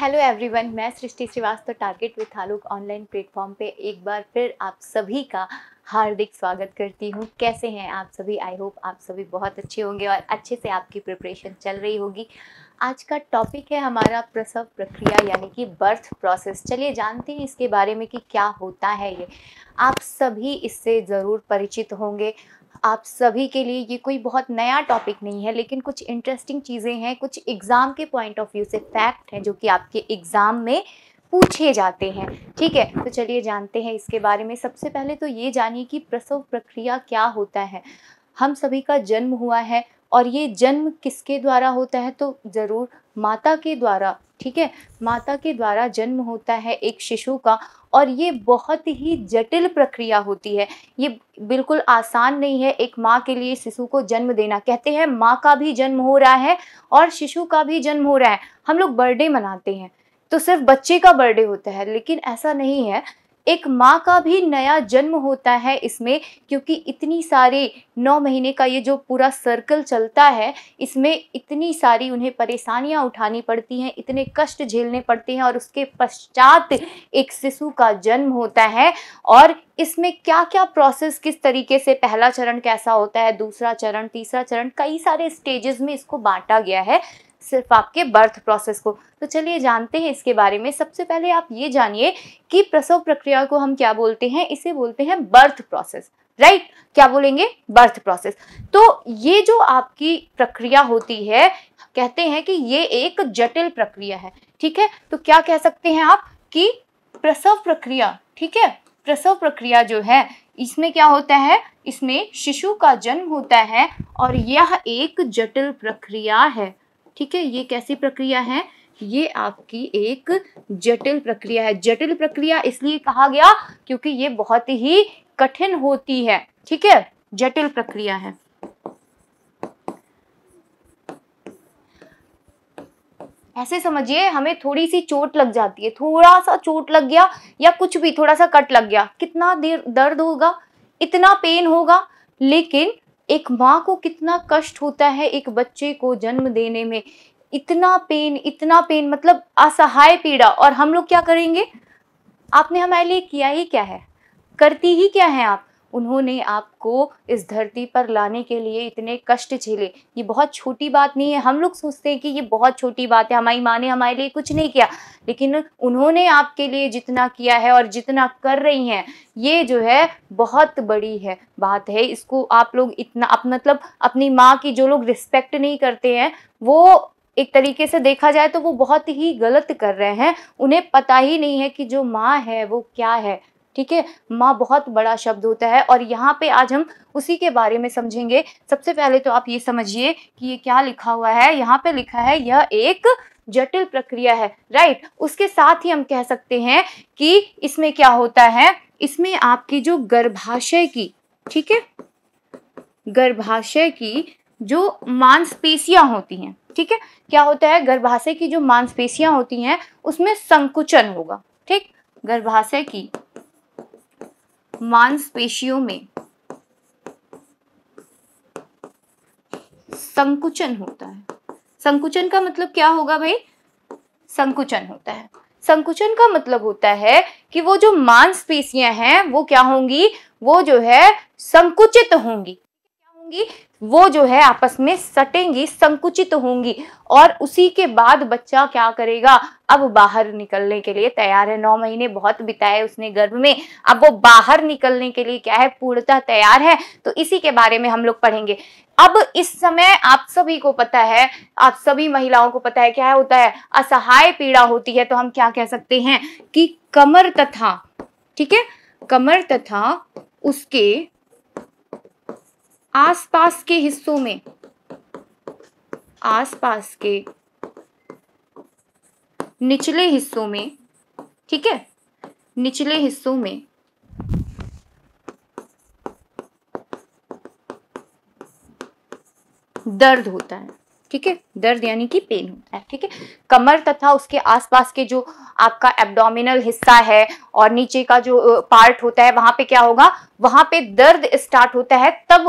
Hello everyone मैं Srishti Shrivastava target with Alok online platform पे एक बार फिर आप सभी का हार्दिक स्वागत करती हूँ कैसे हैं आप सभी आई होप आप सभी बहुत अच्छे होंगे और अच्छे से आपकी प्रिपरेशन चल रही होगी आज का टॉपिक है हमारा प्रसव प्रक्रिया यानी कि बर्थ प्रोसेस चलिए जानते हैं इसके बारे में कि क्या होता है ये आप सभी इससे ज़रूर परिचित होंगे आप सभी के लिए ये कोई बहुत नया टॉपिक नहीं है लेकिन कुछ इंटरेस्टिंग चीज़ें हैं कुछ एग्ज़ाम के पॉइंट ऑफ व्यू से फैक्ट हैं जो कि आपके एग्ज़ाम में पूछे जाते हैं ठीक है तो चलिए जानते हैं इसके बारे में सबसे पहले तो ये जानिए कि प्रसव प्रक्रिया क्या होता है हम सभी का जन्म हुआ है और ये जन्म किसके द्वारा होता है तो ज़रूर माता के द्वारा ठीक है माता के द्वारा जन्म होता है एक शिशु का और ये बहुत ही जटिल प्रक्रिया होती है ये बिल्कुल आसान नहीं है एक माँ के लिए शिशु को जन्म देना कहते हैं माँ का भी जन्म हो रहा है और शिशु का भी जन्म हो रहा है हम लोग बर्थडे मनाते हैं तो सिर्फ बच्चे का बर्थडे होता है लेकिन ऐसा नहीं है एक माँ का भी नया जन्म होता है इसमें क्योंकि इतनी सारी नौ महीने का ये जो पूरा सर्कल चलता है इसमें इतनी सारी उन्हें परेशानियाँ उठानी पड़ती हैं इतने कष्ट झेलने पड़ते हैं और उसके पश्चात एक शिशु का जन्म होता है और इसमें क्या क्या प्रोसेस किस तरीके से पहला चरण कैसा होता है दूसरा चरण तीसरा चरण कई सारे स्टेजेस में इसको बांटा गया है सिर्फ आपके बर्थ प्रोसेस को तो चलिए जानते हैं इसके बारे में सबसे पहले आप ये जानिए कि प्रसव प्रक्रिया को हम क्या बोलते हैं इसे बोलते हैं बर्थ प्रोसेस राइट right? क्या बोलेंगे बर्थ प्रोसेस तो ये जो आपकी प्रक्रिया होती है कहते हैं कि ये एक जटिल प्रक्रिया है ठीक है तो क्या कह सकते हैं आप कि प्रसव प्रक्रिया ठीक है प्रसव प्रक्रिया जो है इसमें क्या होता है इसमें शिशु का जन्म होता है और यह एक जटिल प्रक्रिया है ठीक है ये कैसी प्रक्रिया है ये आपकी एक जटिल प्रक्रिया है जटिल प्रक्रिया इसलिए कहा गया क्योंकि ये बहुत ही कठिन होती है ठीक है जटिल प्रक्रिया है ऐसे समझिए हमें थोड़ी सी चोट लग जाती है थोड़ा सा चोट लग गया या कुछ भी थोड़ा सा कट लग गया कितना देर दर्द होगा इतना पेन होगा लेकिन एक माँ को कितना कष्ट होता है एक बच्चे को जन्म देने में इतना पेन इतना पेन मतलब असहाय पीड़ा और हम लोग क्या करेंगे आपने हमारे लिए किया ही क्या है करती ही क्या है आप उन्होंने आपको इस धरती पर लाने के लिए इतने कष्ट झेले ये बहुत छोटी बात नहीं है हम लोग सोचते हैं कि ये बहुत छोटी बात है हमारी माँ ने हमारे लिए कुछ नहीं किया लेकिन उन्होंने आपके लिए जितना किया है और जितना कर रही हैं ये जो है बहुत बड़ी है बात है इसको आप लोग इतना आप मतलब अपनी माँ की जो लोग रिस्पेक्ट नहीं करते हैं वो एक तरीके से देखा जाए तो वो बहुत ही गलत कर रहे हैं उन्हें पता ही नहीं है कि जो माँ है वो क्या है ठीक है माँ बहुत बड़ा शब्द होता है और यहाँ पे आज हम उसी के बारे में समझेंगे सबसे पहले तो आप ये समझिए कि ये क्या लिखा हुआ है यहाँ पे लिखा है यह एक जटिल प्रक्रिया है राइट उसके साथ ही हम कह सकते हैं कि इसमें क्या होता है इसमें आपकी जो गर्भाशय की ठीक है गर्भाशय की जो मांसपेशियां होती हैं ठीक है क्या होता है गर्भाशय की जो मांसपेशियां होती हैं उसमें संकुचन होगा ठीक गर्भाशय की मांसपेशियों में संकुचन होता है संकुचन का मतलब क्या होगा भाई संकुचन होता है संकुचन का मतलब होता है कि वो जो मांसपेशियां हैं वो क्या होंगी वो जो है संकुचित होंगी क्या होंगी वो जो है आपस में सटेंगी संकुचित होंगी और उसी के बाद बच्चा क्या करेगा अब बाहर निकलने के लिए तैयार है नौ महीने बहुत बिताए उसने गर्भ में अब वो बाहर निकलने के लिए क्या है पूर्णतः तैयार है तो इसी के बारे में हम लोग पढ़ेंगे अब इस समय आप सभी को पता है आप सभी महिलाओं को पता है क्या होता है असहाय पीड़ा होती है तो हम क्या कह सकते हैं कि कमर तथा ठीक है कमर तथा उसके आसपास के हिस्सों में आसपास के निचले हिस्सों में ठीक है निचले हिस्सों में दर्द होता है ठीक है दर्द यानी कि पेन होता है ठीक है कमर तथा उसके आसपास के जो आपका एब्डोमिनल हिस्सा है और नीचे का जो पार्ट होता है वहां पे क्या होगा वहां पे दर्द स्टार्ट होता है तब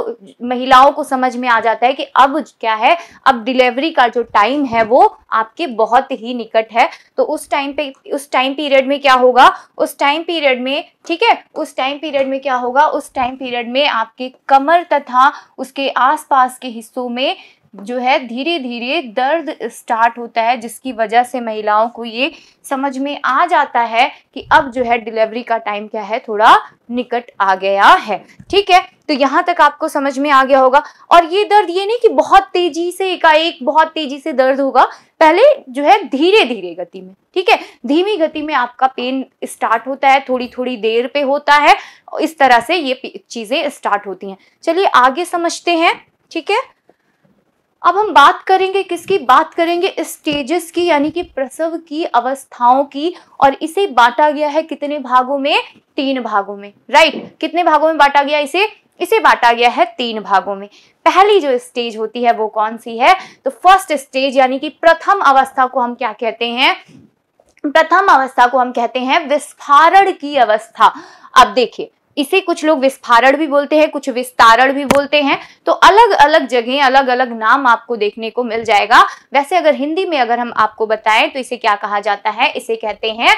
महिलाओं को समझ में आ जाता है कि अब क्या है अब डिलीवरी का जो टाइम है वो आपके बहुत ही निकट है तो उस टाइम पे उस टाइम पीरियड में क्या होगा उस टाइम पीरियड में ठीक है उस टाइम पीरियड में क्या होगा उस टाइम पीरियड में आपके कमर तथा उसके आसपास के हिस्सों में जो है धीरे धीरे दर्द स्टार्ट होता है जिसकी वजह से महिलाओं को ये समझ में आ जाता है कि अब जो है डिलीवरी का टाइम क्या है थोड़ा निकट आ गया है ठीक है तो यहाँ तक आपको समझ में आ गया होगा और ये दर्द ये नहीं कि बहुत तेजी से एकाएक बहुत तेजी से दर्द होगा पहले जो है धीरे धीरे गति में ठीक है धीमी गति में आपका पेन स्टार्ट होता है थोड़ी थोड़ी देर पे होता है इस तरह से ये चीजें स्टार्ट होती हैं चलिए आगे समझते हैं ठीक है अब हम बात करेंगे किसकी बात करेंगे स्टेजेस की यानी कि प्रसव की अवस्थाओं की और इसे बांटा गया है कितने भागों में तीन भागों में राइट कितने भागों में बांटा गया इसे इसे बांटा गया है तीन भागों में पहली जो स्टेज होती है वो कौन सी है तो फर्स्ट स्टेज यानी कि प्रथम अवस्था को हम क्या कहते हैं प्रथम अवस्था को हम कहते हैं विस्फारण की अवस्था अब देखिए इसे कुछ लोग विस्फारण भी बोलते हैं कुछ विस्तारण भी बोलते हैं तो अलग अलग जगह अलग अलग नाम आपको देखने को मिल जाएगा वैसे अगर हिंदी में अगर हम आपको बताएं तो इसे क्या कहा जाता है इसे कहते हैं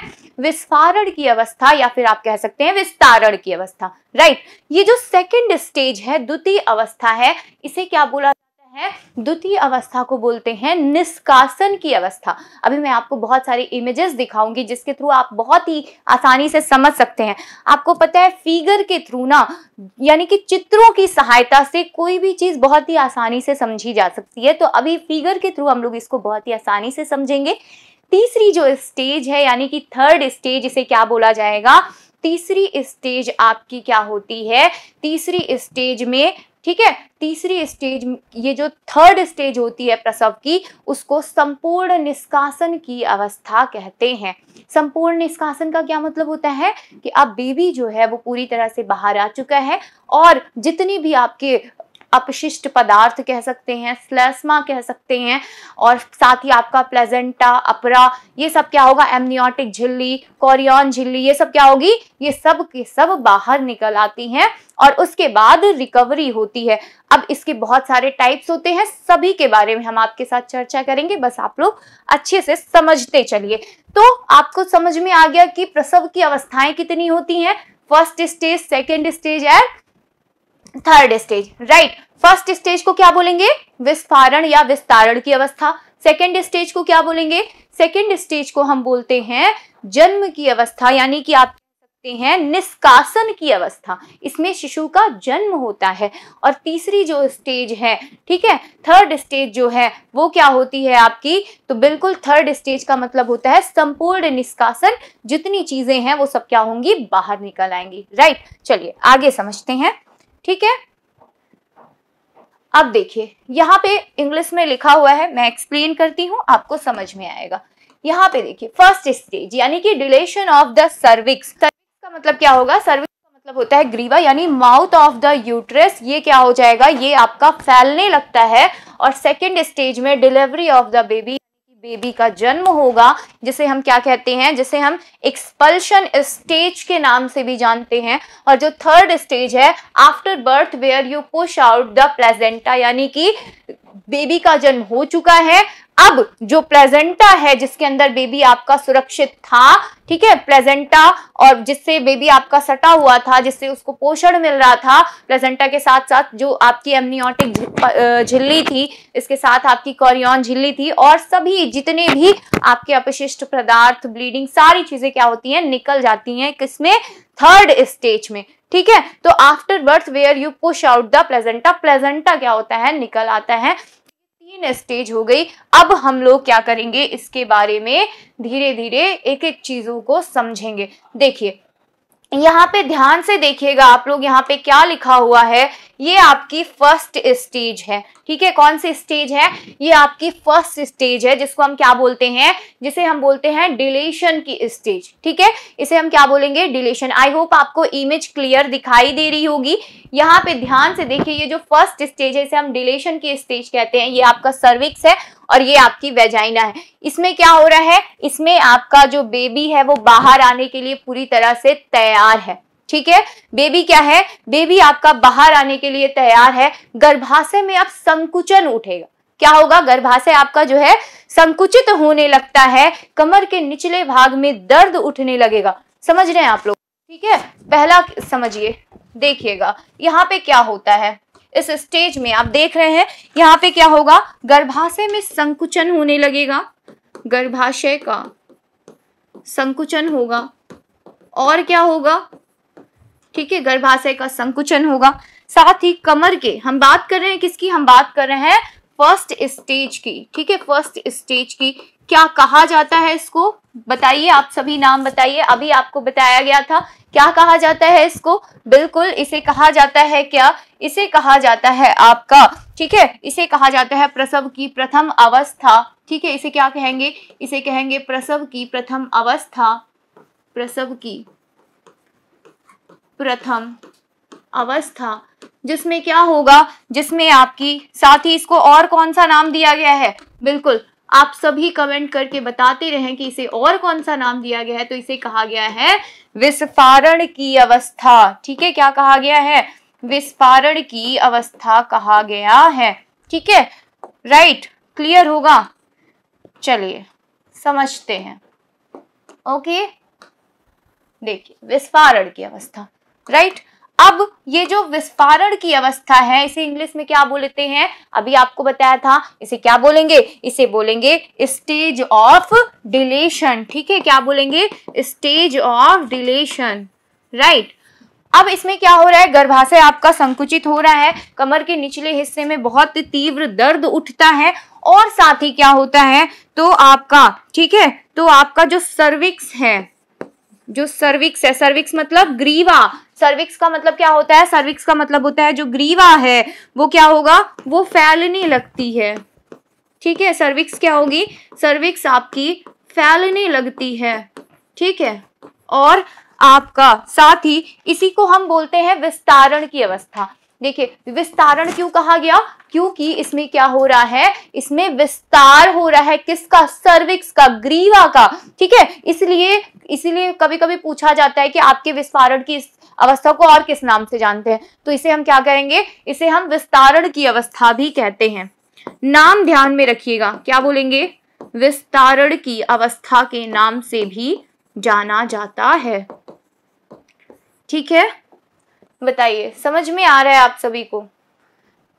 विस्फारण की अवस्था या फिर आप कह सकते हैं विस्तारण की अवस्था राइट ये जो सेकेंड स्टेज है द्वितीय अवस्था है इसे क्या बोला है द्वितीय अवस्था को बोलते हैं निष्कासन की अवस्था अभी मैं आपको बहुत सारी इमेजेस दिखाऊंगी जिसके थ्रू आप बहुत ही आसानी से समझ सकते हैं आपको पता है फिगर के थ्रू ना यानी कि चित्रों की सहायता से कोई भी चीज बहुत ही आसानी से समझी जा सकती है तो अभी फिगर के थ्रू हम लोग इसको बहुत ही आसानी से समझेंगे तीसरी जो स्टेज है यानी कि थर्ड स्टेज इसे क्या बोला जाएगा तीसरी स्टेज आपकी क्या होती है तीसरी स्टेज में ठीक है तीसरी स्टेज ये जो थर्ड स्टेज होती है प्रसव की उसको संपूर्ण निष्कासन की अवस्था कहते हैं संपूर्ण निष्कासन का क्या मतलब होता है कि अब बेबी जो है वो पूरी तरह से बाहर आ चुका है और जितनी भी आपके अपशिष्ट पदार्थ कह सकते हैं स्लेस्मा कह सकते हैं और साथ ही आपका प्लेजेंटा अपरा ये सब क्या होगा एमनियोटिक झिल्ली कोरियन झिल्ली ये सब क्या होगी ये सब के सब बाहर निकल आती हैं और उसके बाद रिकवरी होती है अब इसके बहुत सारे टाइप्स होते हैं सभी के बारे में हम आपके साथ चर्चा करेंगे बस आप लोग अच्छे से समझते चलिए तो आपको समझ में आ गया कि प्रसव की अवस्थाएं कितनी होती हैं first stage second stage and third stage right first stage को क्या बोलेंगे विस्फारण या विस्तारण की अवस्था सेकेंड स्टेज को क्या बोलेंगे सेकेंड स्टेज को हम बोलते हैं जन्म की अवस्था यानी कि आप हैं निष्कासन की अवस्था इसमें शिशु का जन्म होता है और तीसरी जो स्टेज है ठीक है थर्ड स्टेज जो है वो क्या होती है आपकी तो बिल्कुल थर्ड स्टेज का मतलब होता है संपूर्ण निष्कासन जितनी चीजें हैं वो सब क्या होंगी बाहर निकल आएंगी राइट चलिए आगे समझते हैं ठीक है अब देखिए यहाँ पे इंग्लिश में लिखा हुआ है मैं एक्सप्लेन करती हूँ आपको समझ में आएगा यहाँ पे देखिए फर्स्ट स्टेज यानी कि dilation of the cervix cervix का मतलब क्या होगा सर्विक्स का मतलब होता है ग्रीवा यानी माउथ ऑफ द यूट्रस ये क्या हो जाएगा ये आपका फैलने लगता है और सेकेंड स्टेज में delivery of the baby baby का जन्म होगा जिसे हम क्या कहते हैं जिसे हम एक्सपल्शन स्टेज के नाम से भी जानते हैं और जो थर्ड स्टेज है after birth where you push out the placenta यानी कि बेबी का जन्म हो चुका है अब जो प्लेजेंटा है जिसके अंदर बेबी आपका सुरक्षित था ठीक है प्लेजेंटा और जिससे बेबी आपका सटा हुआ था जिससे उसको पोषण मिल रहा था प्लेजेंटा के साथ साथ जो आपकी एमनियोटिक झिल्ली थी इसके साथ आपकी कॉरियन झिल्ली थी और सभी जितने भी आपके अपशिष्ट पदार्थ ब्लीडिंग सारी चीजें क्या होती है निकल जाती हैं किसमें थर्ड स्टेज में ठीक है तो after birth where you push out the placenta placenta क्या होता है निकल आता है तीन स्टेज हो गई अब हम लोग क्या करेंगे इसके बारे में धीरे धीरे एक एक चीजों को समझेंगे देखिए यहाँ पे ध्यान से देखिएगा आप लोग यहाँ पे क्या लिखा हुआ है ये आपकी फर्स्ट स्टेज है ठीक है कौन सी स्टेज है ये आपकी फर्स्ट स्टेज है जिसको हम क्या बोलते हैं जिसे हम बोलते हैं डिलेशन की स्टेज ठीक है इसे हम क्या बोलेंगे डिलेशन आई होप आपको इमेज क्लियर दिखाई दे रही होगी यहाँ पे ध्यान से देखिए ये जो फर्स्ट स्टेज है इसे हम डिलेशन की स्टेज कहते हैं ये आपका सर्विक्स है और ये आपकी वेजाइना है इसमें क्या हो रहा है इसमें आपका जो बेबी है वो बाहर आने के लिए पूरी तरह से तैयार है ठीक है बेबी क्या है बेबी आपका बाहर आने के लिए तैयार है गर्भाशय में अब संकुचन उठेगा क्या होगा गर्भाशय आपका जो है संकुचित होने लगता है कमर के निचले भाग में दर्द उठने लगेगा समझ रहे हैं आप लोग ठीक है पहला समझिए देखिएगा यहाँ पे क्या होता है इस स्टेज में आप देख रहे हैं यहाँ पे क्या होगा गर्भाशय में संकुचन होने लगेगा गर्भाशय का संकुचन होगा और क्या होगा ठीक है गर्भाशय का संकुचन होगा साथ ही कमर के हम बात कर रहे हैं किसकी हम बात कर रहे हैं फर्स्ट स्टेज की ठीक है फर्स्ट स्टेज की क्या कहा जाता है इसको बताइए आप सभी नाम बताइए अभी आपको बताया गया था क्या कहा जाता है इसको बिल्कुल इसे कहा जाता है क्या इसे कहा जाता है आपका ठीक है इसे कहा जाता है प्रसव की प्रथम अवस्था ठीक है इसे क्या कहेंगे इसे कहेंगे प्रसव की प्रथम अवस्था प्रसव की प्रथम अवस्था जिसमें क्या होगा जिसमें आपकी साथ ही इसको और कौन सा नाम दिया गया है बिल्कुल आप सभी कमेंट करके बताते रहें कि इसे और कौन सा नाम दिया गया है तो इसे कहा गया है विस्फारण की अवस्था ठीक है क्या कहा गया है विस्फारण की अवस्था कहा गया है ठीक है राइट क्लियर होगा चलिए समझते हैं ओके देखिए विस्फारण की अवस्था राइट अब ये जो विस्फारण की अवस्था है इसे इंग्लिश में क्या बोलते हैं अभी आपको बताया था इसे क्या बोलेंगे इसे बोलेंगे स्टेज ऑफ डिलेशन ठीक है क्या बोलेंगे स्टेज ऑफ डिलेशन राइट अब इसमें क्या हो रहा है गर्भाशय आपका संकुचित हो रहा है कमर के निचले हिस्से में बहुत तीव्र दर्द उठता है और साथ ही क्या होता है तो आपका ठीक है तो आपका जो सर्विक्स है जो सर्विक्स है सर्विक्स मतलब ग्रीवा सर्विक्स का मतलब क्या होता है सर्विक्स का मतलब होता है जो ग्रीवा है वो क्या होगा वो फैलने लगती है ठीक है सर्विक्स क्या होगी सर्विक्स आपकी फैलने लगती है ठीक है और आपका साथ ही इसी को हम बोलते हैं विस्तारण की अवस्था देखिए विस्तारण क्यों कहा गया क्योंकि इसमें क्या हो रहा है इसमें विस्तार हो रहा है किसका सर्विक्स का ग्रीवा का ठीक है इसलिए इसीलिए कभी कभी पूछा जाता है कि आपके विस्तारण की अवस्था को और किस नाम से जानते हैं तो इसे हम क्या कहेंगे इसे हम विस्तारण की अवस्था भी कहते हैं नाम ध्यान में रखिएगा क्या बोलेंगे विस्तारण की अवस्था के नाम से भी जाना जाता है ठीक है बताइए समझ में आ रहा है आप सभी को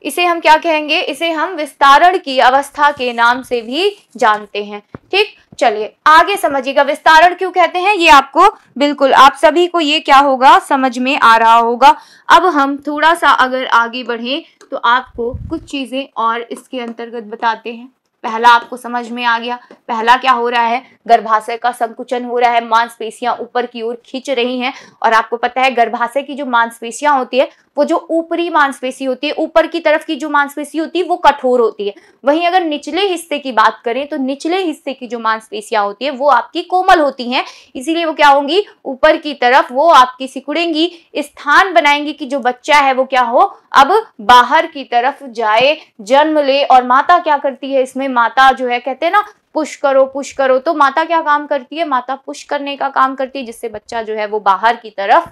इसे हम क्या कहेंगे इसे हम विस्तारण की अवस्था के नाम से भी जानते हैं ठीक चलिए आगे समझिएगा विस्तारण क्यों कहते हैं ये आपको बिल्कुल आप सभी को ये क्या होगा समझ में आ रहा होगा अब हम थोड़ा सा अगर आगे बढ़े तो आपको कुछ चीजें और इसके अंतर्गत बताते हैं पहला आपको समझ में आ गया पहला क्या हो रहा है गर्भाशय का संकुचन हो रहा है मांसपेशियां ऊपर की ओर खींच रही हैं और आपको पता है गर्भाशय की जो मांसपेशियां होती है वो जो ऊपरी मांसपेशी होती है ऊपर की तरफ की जो मांसपेशी होती है वो कठोर होती है वहीं अगर निचले हिस्से की बात करें तो निचले हिस्से की जो मांसपेशियां होती है वो आपकी कोमल होती हैं इसीलिए वो क्या होंगी ऊपर की तरफ वो आपकी सिकुड़ेंगी स्थान बनाएंगी कि जो बच्चा है वो क्या हो अब बाहर की तरफ जाए जन्म ले और माता क्या करती है इसमें माता जो है कहते हैं ना पुश करो पुश करो तो माता क्या काम करती है माता पुश करने का काम करती है जिससे बच्चा जो है वो बाहर की तरफ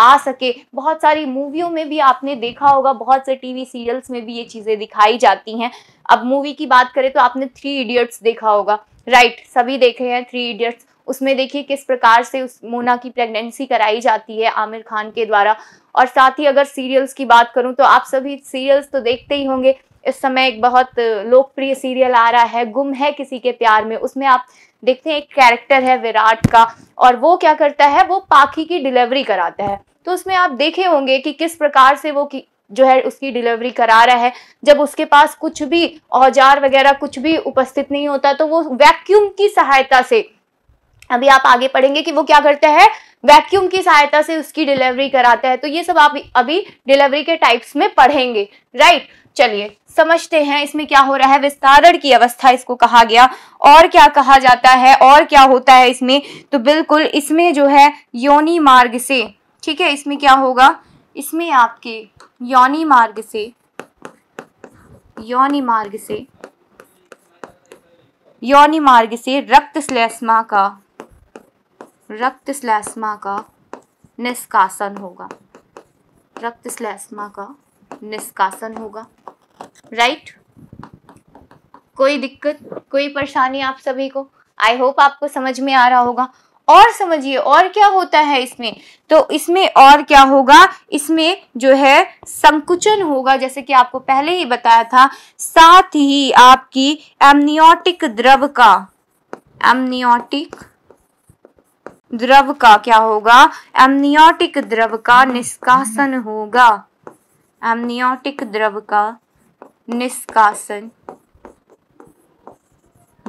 आ सके बहुत सारी मूवियों में भी आपने देखा होगा बहुत से टीवी सीरियल्स में भी ये चीज़ें दिखाई जाती हैं अब मूवी की बात करें तो आपने थ्री इडियट्स देखा होगा राइट सभी देखे हैं थ्री इडियट्स उसमें देखिए किस प्रकार से उस मोना की प्रेगनेंसी कराई जाती है आमिर खान के द्वारा और साथ ही अगर सीरियल्स की बात करूं तो आप सभी सीरियल्स तो देखते ही होंगे इस समय एक बहुत लोकप्रिय सीरियल आ रहा है गुम है किसी के प्यार में उसमें आप देखते हैं एक कैरेक्टर है विराट का और वो क्या करता है वो पाखी की डिलीवरी कराता है तो उसमें आप देखे होंगे कि किस प्रकार से वो जो है उसकी डिलीवरी करा रहा है जब उसके पास कुछ भी औजार वगैरह कुछ भी उपस्थित नहीं होता तो वो वैक्यूम की सहायता से अभी आप आगे पढ़ेंगे कि वो क्या करता है वैक्यूम की सहायता से उसकी डिलीवरी कराता है तो ये सब आप अभी डिलीवरी के टाइप्स में पढ़ेंगे राइट चलिए समझते हैं इसमें क्या हो रहा है विस्तारण की अवस्था इसको कहा गया और क्या कहा जाता है और क्या होता है इसमें तो बिल्कुल इसमें जो है योनि मार्ग से ठीक है इसमें क्या होगा इसमें आपके यौनी मार्ग से यौनी मार्ग से योनि मार्ग से रक्त श्लेष्मा का रक्त श्लेष्मा का निष्कासन होगा रक्त श्लेष्मा का निष्कासन होगा राइट कोई दिक्कत कोई परेशानी आप सभी को आई होप आपको समझ में आ रहा होगा और समझिए और क्या होता है इसमें तो इसमें और क्या होगा इसमें जो है संकुचन होगा जैसे कि आपको पहले ही बताया था साथ ही आपकी एमनियोटिक द्रव का एमनियोटिक द्रव का क्या होगा एमनियोटिक द्रव का निष्कासन होगा एमनियोटिक द्रव का निष्कासन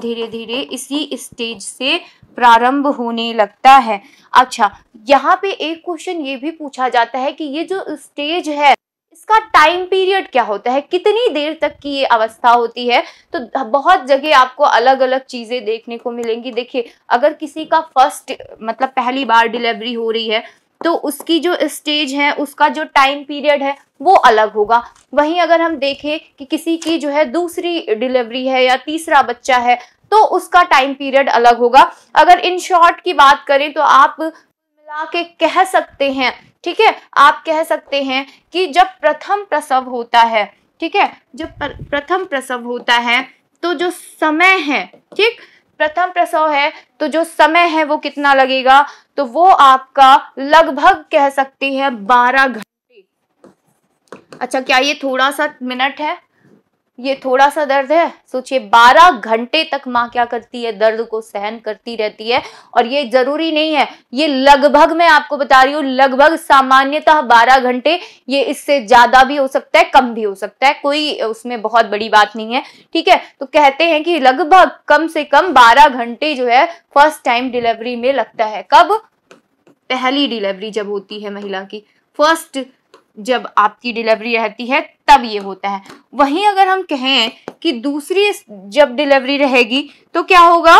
धीरे धीरे इसी स्टेज से प्रारंभ होने लगता है अच्छा यहाँ पे एक क्वेश्चन ये भी पूछा जाता है कि ये जो स्टेज है इसका टाइम पीरियड क्या होता है कितनी देर तक की ये अवस्था होती है तो बहुत जगह आपको अलग अलग चीज़ें देखने को मिलेंगी देखिए अगर किसी का फर्स्ट मतलब पहली बार डिलीवरी हो रही है तो उसकी जो स्टेज है उसका जो टाइम पीरियड है वो अलग होगा वहीं अगर हम देखें कि किसी की जो है दूसरी डिलीवरी है या तीसरा बच्चा है तो उसका टाइम पीरियड अलग होगा अगर इन शॉर्ट की बात करें तो आप मिला के कह सकते हैं ठीक है आप कह सकते हैं कि जब प्रथम प्रसव होता है ठीक है जब प्रथम प्रसव होता है तो जो समय है ठीक प्रथम प्रसव है तो जो समय है वो कितना लगेगा तो वो आपका लगभग कह सकती है बारह घंटे अच्छा क्या ये थोड़ा सा मिनट है ये थोड़ा सा दर्द है सोचिए 12 घंटे तक माँ क्या करती है दर्द को सहन करती रहती है और ये जरूरी नहीं है ये लगभग मैं आपको बता रही हूँ लगभग सामान्यतः 12 घंटे ये इससे ज्यादा भी हो सकता है कम भी हो सकता है कोई उसमें बहुत बड़ी बात नहीं है ठीक है तो कहते हैं कि लगभग कम से कम बारह घंटे जो है फर्स्ट टाइम डिलीवरी में लगता है कब पहली डिलीवरी जब होती है महिला की फर्स्ट जब आपकी डिलीवरी रहती है तब ये होता है वहीं अगर हम कहें कि दूसरी जब डिलीवरी रहेगी तो क्या होगा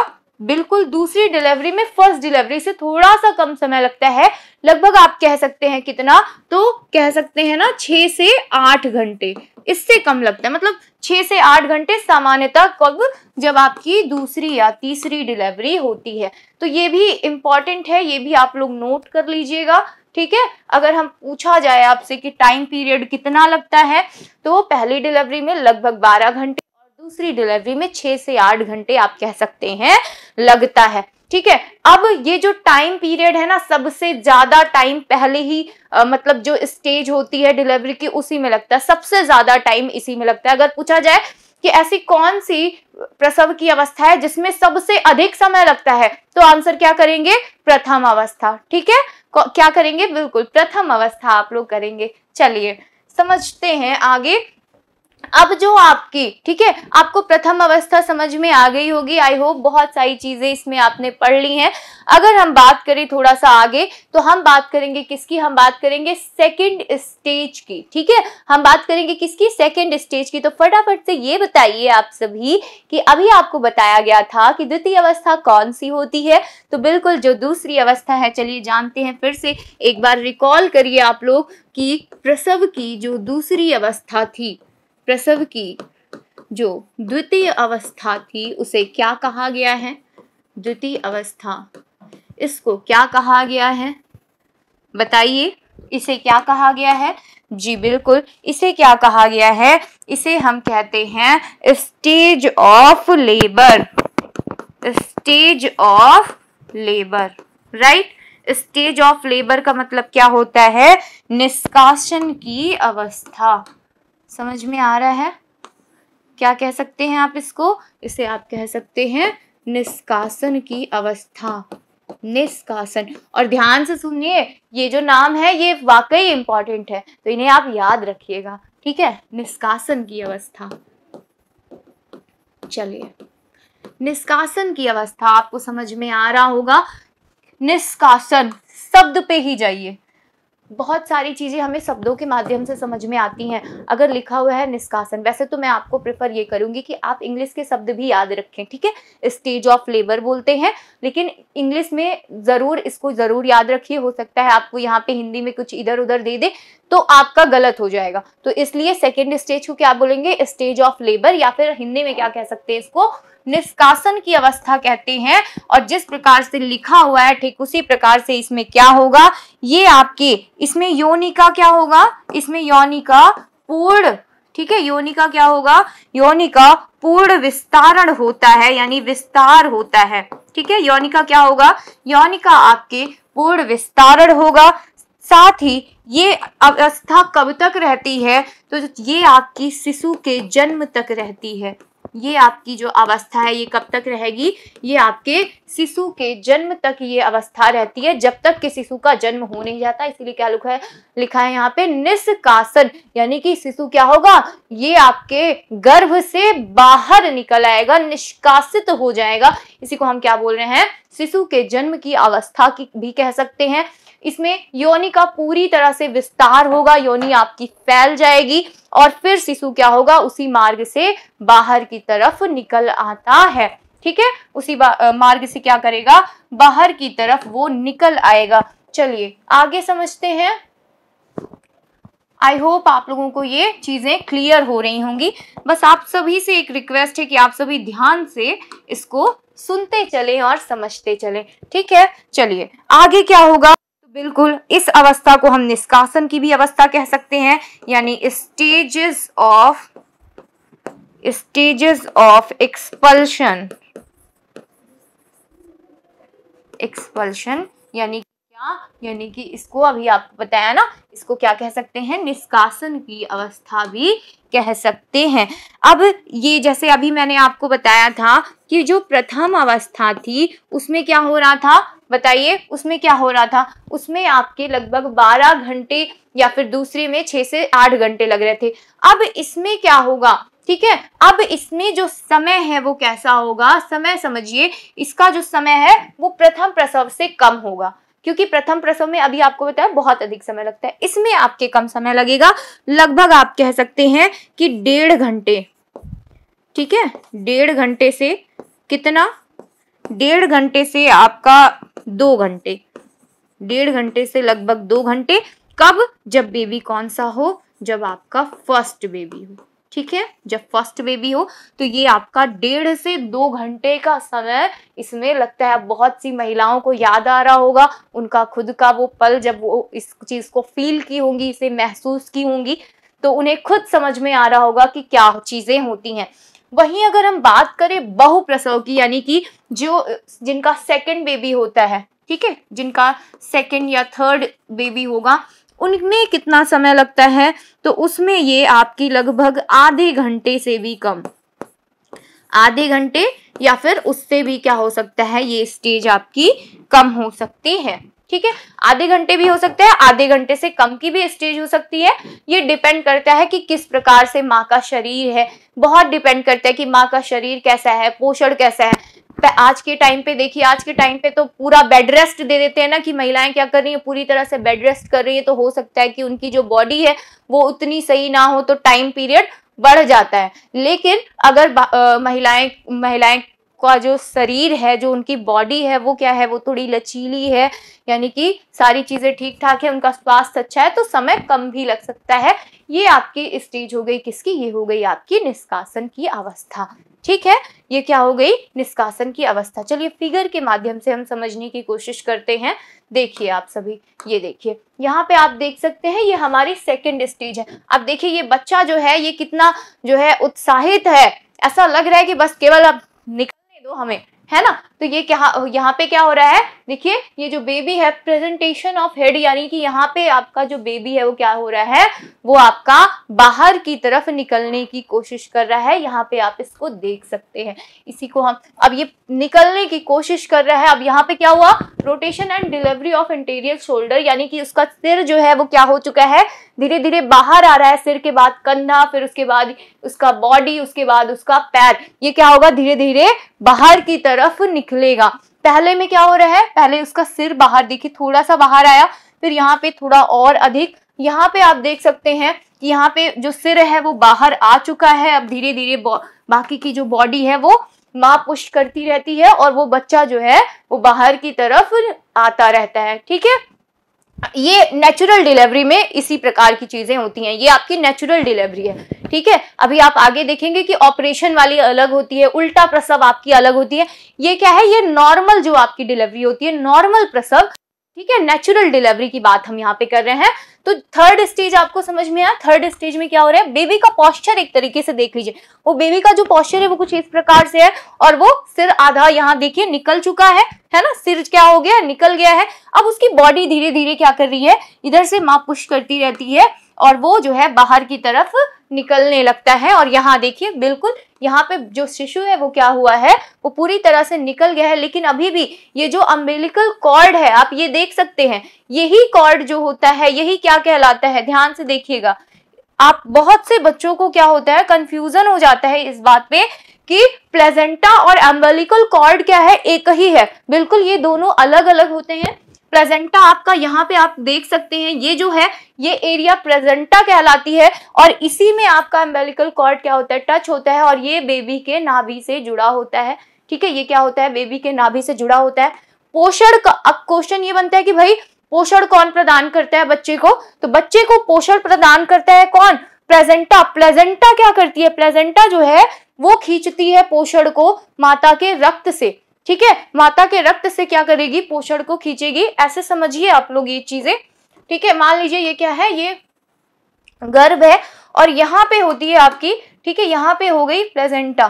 बिल्कुल दूसरी डिलीवरी में फर्स्ट डिलीवरी से थोड़ा सा कम समय लगता है लगभग आप कह सकते हैं कितना तो कह सकते हैं ना छः से आठ घंटे इससे कम लगता है मतलब छः से आठ घंटे सामान्यतः कब जब आपकी दूसरी या तीसरी डिलीवरी होती है तो ये भी इम्पॉर्टेंट है ये भी आप लोग नोट कर लीजिएगा ठीक है अगर हम पूछा जाए आपसे कि टाइम पीरियड कितना लगता है तो पहली डिलीवरी में लगभग बारह घंटे और दूसरी डिलीवरी में छह से आठ घंटे आप कह सकते हैं लगता है ठीक है अब ये जो टाइम पीरियड है ना सबसे ज्यादा टाइम पहले ही आ, मतलब जो स्टेज होती है डिलीवरी की उसी में लगता है सबसे ज्यादा टाइम इसी में लगता है अगर पूछा जाए कि ऐसी कौन सी प्रसव की अवस्था है जिसमें सबसे अधिक समय लगता है तो आंसर क्या करेंगे प्रथम अवस्था ठीक है क्या करेंगे बिल्कुल प्रथम अवस्था आप लोग करेंगे चलिए समझते हैं आगे अब जो आपकी ठीक है आपको प्रथम अवस्था समझ में आ गई होगी आई होप बहुत सारी चीजें इसमें आपने पढ़ ली हैं अगर हम बात करें थोड़ा सा आगे तो हम बात करेंगे किसकी हम बात करेंगे सेकंड स्टेज की ठीक है हम बात करेंगे किसकी सेकंड स्टेज की तो फटाफट से ये बताइए आप सभी कि अभी आपको बताया गया था कि द्वितीय अवस्था कौन सी होती है तो बिल्कुल जो दूसरी अवस्था है चलिए जानते हैं फिर से एक बार रिकॉल करिए आप लोग कि प्रसव की जो दूसरी अवस्था थी प्रसव की जो द्वितीय अवस्था थी उसे क्या कहा गया है द्वितीय अवस्था इसको क्या कहा गया है बताइए इसे क्या कहा गया है जी बिल्कुल इसे क्या कहा गया है इसे हम कहते हैं stage of labour stage of labour right stage of labour का मतलब क्या होता है निष्कासन की अवस्था समझ में आ रहा है क्या कह सकते हैं आप इसको इसे आप कह सकते हैं निष्कासन की अवस्था निष्कासन और ध्यान से सुनिए ये जो नाम है ये वाकई इंपॉर्टेंट है तो इन्हें आप याद रखिएगा ठीक है निष्कासन की अवस्था चलिए निष्कासन की अवस्था आपको समझ में आ रहा होगा निष्कासन शब्द पे ही जाइए बहुत सारी चीज़ें हमें शब्दों के माध्यम से समझ में आती हैं अगर लिखा हुआ है निष्कासन वैसे तो मैं आपको प्रेफर ये करूँगी कि आप इंग्लिश के शब्द भी याद रखें ठीक है स्टेज ऑफ लेबर बोलते हैं लेकिन इंग्लिश में ज़रूर इसको ज़रूर याद रखिए हो सकता है आपको यहाँ पे हिंदी में कुछ इधर उधर दे दे तो आपका गलत हो जाएगा तो इसलिए सेकेंड स्टेज को क्या बोलेंगे स्टेज ऑफ लेबर या फिर हिंदी में क्या कह सकते हैं इसको निष्कासन की अवस्था कहते हैं और जिस प्रकार से लिखा हुआ है ठीक उसी प्रकार से इसमें क्या होगा ये आपके इसमें योनि का क्या होगा इसमें योनि का पूर्ण ठीक है योनि का क्या होगा योनि का पूर्ण विस्तारण होता है यानी विस्तार होता है ठीक है योनि का क्या होगा योनि का आपके पूर्ण विस्तारण होगा साथ ही ये अवस्था कब तक रहती है तो ये आपकी शिशु के जन्म तक रहती है ये आपकी जो अवस्था है ये कब तक रहेगी ये आपके शिशु के जन्म तक ये अवस्था रहती है जब तक कि शिशु का जन्म हो नहीं जाता इसीलिए क्या लिखा है लिखा है यहाँ पे निष्कासन यानी कि शिशु क्या होगा ये आपके गर्भ से बाहर निकल आएगा निष्कासित हो जाएगा इसी को हम क्या बोल रहे हैं शिशु के जन्म की अवस्था की भी कह सकते हैं इसमें योनि का पूरी तरह से विस्तार होगा योनि आपकी फैल जाएगी और फिर शिशु क्या होगा उसी मार्ग से बाहर की तरफ निकल आता है ठीक है उसी मार्ग से क्या करेगा बाहर की तरफ वो निकल आएगा चलिए आगे समझते हैं आई होप आप लोगों को ये चीज़ें क्लियर हो रही होंगी बस आप सभी से एक रिक्वेस्ट है कि आप सभी ध्यान से इसको सुनते चलें और समझते चलें ठीक है चलिए आगे क्या होगा बिल्कुल इस अवस्था को हम निष्कासन की भी अवस्था कह सकते हैं यानी stages of stages of expulsion expulsion यानी यानी कि इसको अभी आपको बताया ना इसको क्या कह सकते हैं निष्कासन की अवस्था भी कह सकते हैं अब ये जैसे अभी मैंने आपको बताया था कि जो प्रथम अवस्था थी उसमें क्या हो रहा था बताइए उसमें क्या हो रहा था उसमें आपके लगभग 12 घंटे या फिर दूसरे में 6 से 8 घंटे लग रहे थे अब इसमें क्या होगा ठीक है अब इसमें जो समय है वो कैसा होगा समय समझिए इसका जो समय है वो प्रथम प्रसव से कम होगा क्योंकि प्रथम प्रसव में अभी आपको बताया बहुत अधिक समय लगता है इसमें आपके कम समय लगेगा लगभग आप कह सकते हैं कि डेढ़ घंटे ठीक है डेढ़ घंटे से कितना डेढ़ घंटे से आपका दो घंटे डेढ़ घंटे से लगभग दो घंटे कब जब बेबी कौन सा हो जब आपका फर्स्ट बेबी हो ठीक है जब फर्स्ट बेबी हो तो ये आपका डेढ़ से दो घंटे का समय इसमें लगता है बहुत सी महिलाओं को याद आ रहा होगा उनका खुद का वो पल जब वो इस चीज़ को फील की होंगी इसे महसूस की होंगी तो उन्हें खुद समझ में आ रहा होगा कि क्या चीज़ें होती हैं वहीं अगर हम बात करें बहुप्रसव की यानी कि जो जिनका सेकेंड बेबी होता है ठीक है जिनका सेकेंड या थर्ड बेबी होगा उनमें कितना समय लगता है तो उसमें ये आपकी लगभग आधे घंटे से भी कम आधे घंटे या फिर उससे भी क्या हो सकता है ये स्टेज आपकी कम हो सकती है ठीक है आधे घंटे भी हो सकते हैं आधे घंटे से कम की भी स्टेज हो सकती है ये डिपेंड करता है कि किस प्रकार से माँ का शरीर है बहुत डिपेंड करता है कि माँ का शरीर कैसा है पोषण कैसा है आज के टाइम पे देखिए आज के टाइम पे तो पूरा बेड रेस्ट दे देते हैं ना कि महिलाएं क्या कर रही हैं पूरी तरह से बेड रेस्ट कर रही है तो हो सकता है कि उनकी जो बॉडी है वो उतनी सही ना हो तो टाइम पीरियड बढ़ जाता है लेकिन अगर महिलाएं महिलाएं का जो शरीर है जो उनकी बॉडी है वो क्या है वो थोड़ी लचीली है यानी कि सारी चीज़ें ठीक ठाक है उनका स्वास्थ्य अच्छा है तो समय कम भी लग सकता है ये आपकी स्टेज हो गई किसकी ये हो गई आपकी निष्कासन की अवस्था ठीक है ये क्या हो गई निष्कासन की अवस्था चलिए फिगर के माध्यम से हम समझने की कोशिश करते हैं देखिए आप सभी ये देखिए यहाँ पे आप देख सकते हैं ये हमारी सेकेंड स्टेज है अब देखिए ये बच्चा जो है ये कितना जो है उत्साहित है ऐसा लग रहा है कि बस केवल अब निकलने दो हमें है ना तो ये क्या यहाँ पे क्या हो रहा है देखिए ये जो बेबी है प्रेजेंटेशन ऑफ हेड यानी कि यहाँ पे आपका जो बेबी है वो क्या हो रहा है वो आपका बाहर की तरफ निकलने की कोशिश कर रहा है यहाँ पे आप इसको देख सकते हैं इसी को हम अब ये निकलने की कोशिश कर रहा है अब यहाँ पे क्या हुआ rotation and delivery of interior shoulder यानी कि उसका सिर जो है वो क्या हो चुका है धीरे धीरे बाहर आ रहा है सिर के बाद कंधा फिर उसके बाद उसका बॉडी उसके बाद उसका पैर ये क्या होगा धीरे धीरे बाहर की तरफ निकलेगा पहले में क्या हो रहा है पहले उसका सिर बाहर देखिए थोड़ा सा बाहर आया फिर यहाँ पे थोड़ा और अधिक यहाँ पे आप देख सकते हैं कि यहाँ पे जो सिर है वो बाहर आ चुका है अब धीरे धीरे बाकी की जो बॉडी है वो माँ पुश करती रहती है और वो बच्चा जो है वो बाहर की तरफ आता रहता है ठीक है ये नेचुरल डिलीवरी में इसी प्रकार की चीज़ें होती हैं ये आपकी नेचुरल डिलीवरी है ठीक है अभी आप आगे देखेंगे कि ऑपरेशन वाली अलग होती है उल्टा प्रसव आपकी अलग होती है ये क्या है ये नॉर्मल जो आपकी डिलीवरी होती है नॉर्मल प्रसव ठीक है नेचुरल डिलीवरी की बात हम यहाँ पे कर रहे हैं तो थर्ड स्टेज आपको समझ में आया थर्ड स्टेज में क्या हो रहा है बेबी का पॉस्चर एक तरीके से देख लीजिए वो बेबी का जो पॉस्चर है वो कुछ इस प्रकार से है और वो सिर आधा यहाँ देखिए निकल चुका है है ना सिर क्या हो गया निकल गया है अब उसकी बॉडी धीरे धीरे क्या कर रही है इधर से माँ पुश करती रहती है और वो जो है बाहर की तरफ निकलने लगता है और यहाँ देखिए बिल्कुल यहाँ पे जो शिशु है वो क्या हुआ है वो पूरी तरह से निकल गया है लेकिन अभी भी ये जो अम्बेलिकल कॉर्ड है आप ये देख सकते हैं यही कॉर्ड जो होता है यही क्या कहलाता है ध्यान से देखिएगा आप बहुत से बच्चों को क्या होता है कंफ्यूजन हो जाता है इस बात पे कि प्लेजेंटा और एम्बेलिकल कॉर्ड क्या है एक ही है बिल्कुल ये दोनों अलग अलग होते हैं प्रेजेंटा आपका यहाँ पे आप देख सकते हैं ये जो है ये एरिया प्रेजेंटा कहलाती है और इसी में आपका एम्बेलिकल कॉर्ड क्या होता है टच होता है और ये बेबी के नाभि से जुड़ा होता है ठीक है ये क्या होता है बेबी के नाभि से जुड़ा होता है पोषण का अब क्वेश्चन ये बनता है कि भाई पोषण कौन प्रदान करता है बच्चे को तो बच्चे को पोषण प्रदान करता है कौन प्रेजेंटा प्लेजेंटा क्या करती है प्लेजेंटा जो है वो खींचती है पोषण को माता के रक्त से ठीक है माता के रक्त से क्या करेगी पोषण को खींचेगी ऐसे समझिए आप लोग ये चीजें ठीक है मान लीजिए ये क्या है ये गर्भ है और यहाँ पे होती है आपकी ठीक है यहाँ पे हो गई प्लेजेंटा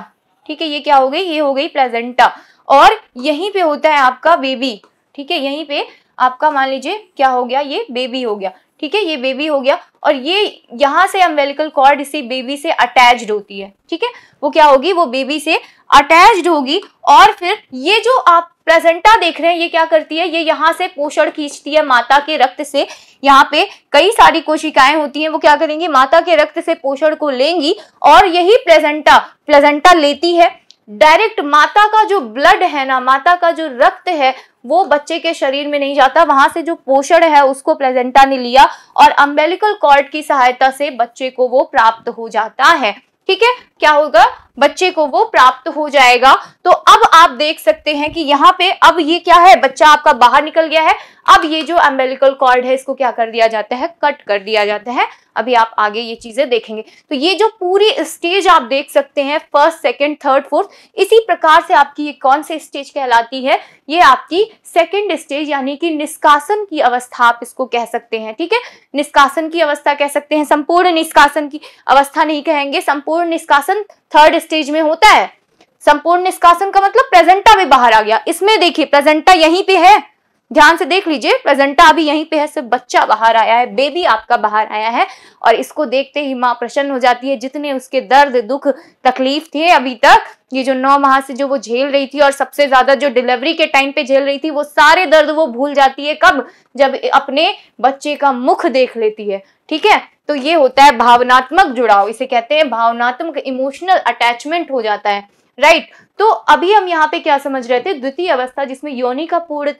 ठीक है ये क्या हो गई ये हो गई प्लेजेंटा और यहीं पे होता है आपका बेबी ठीक है यहीं पे आपका मान लीजिए क्या हो गया ये बेबी हो गया ठीक है ये बेबी हो गया और ये यहाँ से अम्बेलिकल कॉर्ड इसी बेबी से अटैच्ड होती है ठीक है वो क्या होगी वो बेबी से अटैच्ड होगी और फिर ये जो आप प्लेजेंटा देख रहे हैं ये क्या करती है ये यहाँ से पोषण खींचती है माता के रक्त से यहाँ पे कई सारी कोशिकाएं होती हैं वो क्या करेंगी माता के रक्त से पोषण को लेंगी और यही प्लेजेंटा प्लेजेंटा लेती है डायरेक्ट माता का जो ब्लड है ना माता का जो रक्त है वो बच्चे के शरीर में नहीं जाता वहां से जो पोषण है उसको प्लेजेंटा ने लिया और अम्बेलिकल कॉर्ड की सहायता से बच्चे को वो प्राप्त हो जाता है ठीक है क्या होगा बच्चे को वो प्राप्त हो जाएगा तो अब आप देख सकते हैं कि यहाँ पे अब ये क्या है बच्चा आपका बाहर निकल गया है अब ये जो एम्बेलिकल कॉर्ड है इसको क्या कर दिया जाता है कट कर दिया जाता है अभी आप आगे ये चीजें देखेंगे तो ये जो पूरी स्टेज आप देख सकते हैं फर्स्ट सेकंड थर्ड फोर्थ इसी प्रकार से आपकी ये कौन सी स्टेज कहलाती है ये आपकी सेकंड स्टेज यानी कि निष्कासन की अवस्था आप इसको कह सकते हैं ठीक है निष्कासन की अवस्था कह सकते हैं संपूर्ण निष्कासन की अवस्था नहीं कहेंगे संपूर्ण निष्कासन निष्कासन थर्ड स्टेज में होता है संपूर्ण निष्कासन का मतलब प्रेजेंटा भी बाहर आ गया इसमें देखिए प्रेजेंटा यहीं पे है ध्यान से देख लीजिए प्रेजेंटा अभी यहीं पे है सिर्फ बच्चा बाहर आया है बेबी आपका बाहर आया है और इसको देखते ही माँ प्रसन्न हो जाती है जितने उसके दर्द दुख तकलीफ थे अभी तक ये जो नौ माह से जो वो झेल रही थी और सबसे ज्यादा जो डिलीवरी के टाइम पे झेल रही थी वो सारे दर्द वो भूल जाती है कब जब अपने बच्चे का मुख देख लेती है ठीक है तो ये होता है भावनात्मक जुड़ाव इसे कहते हैं भावनात्मक इमोशनल अटैचमेंट हो जाता है राइट right. तो अभी हम यहाँ पे क्या समझ रहे थे द्वितीय अवस्था जिसमें योनि का पूर्ण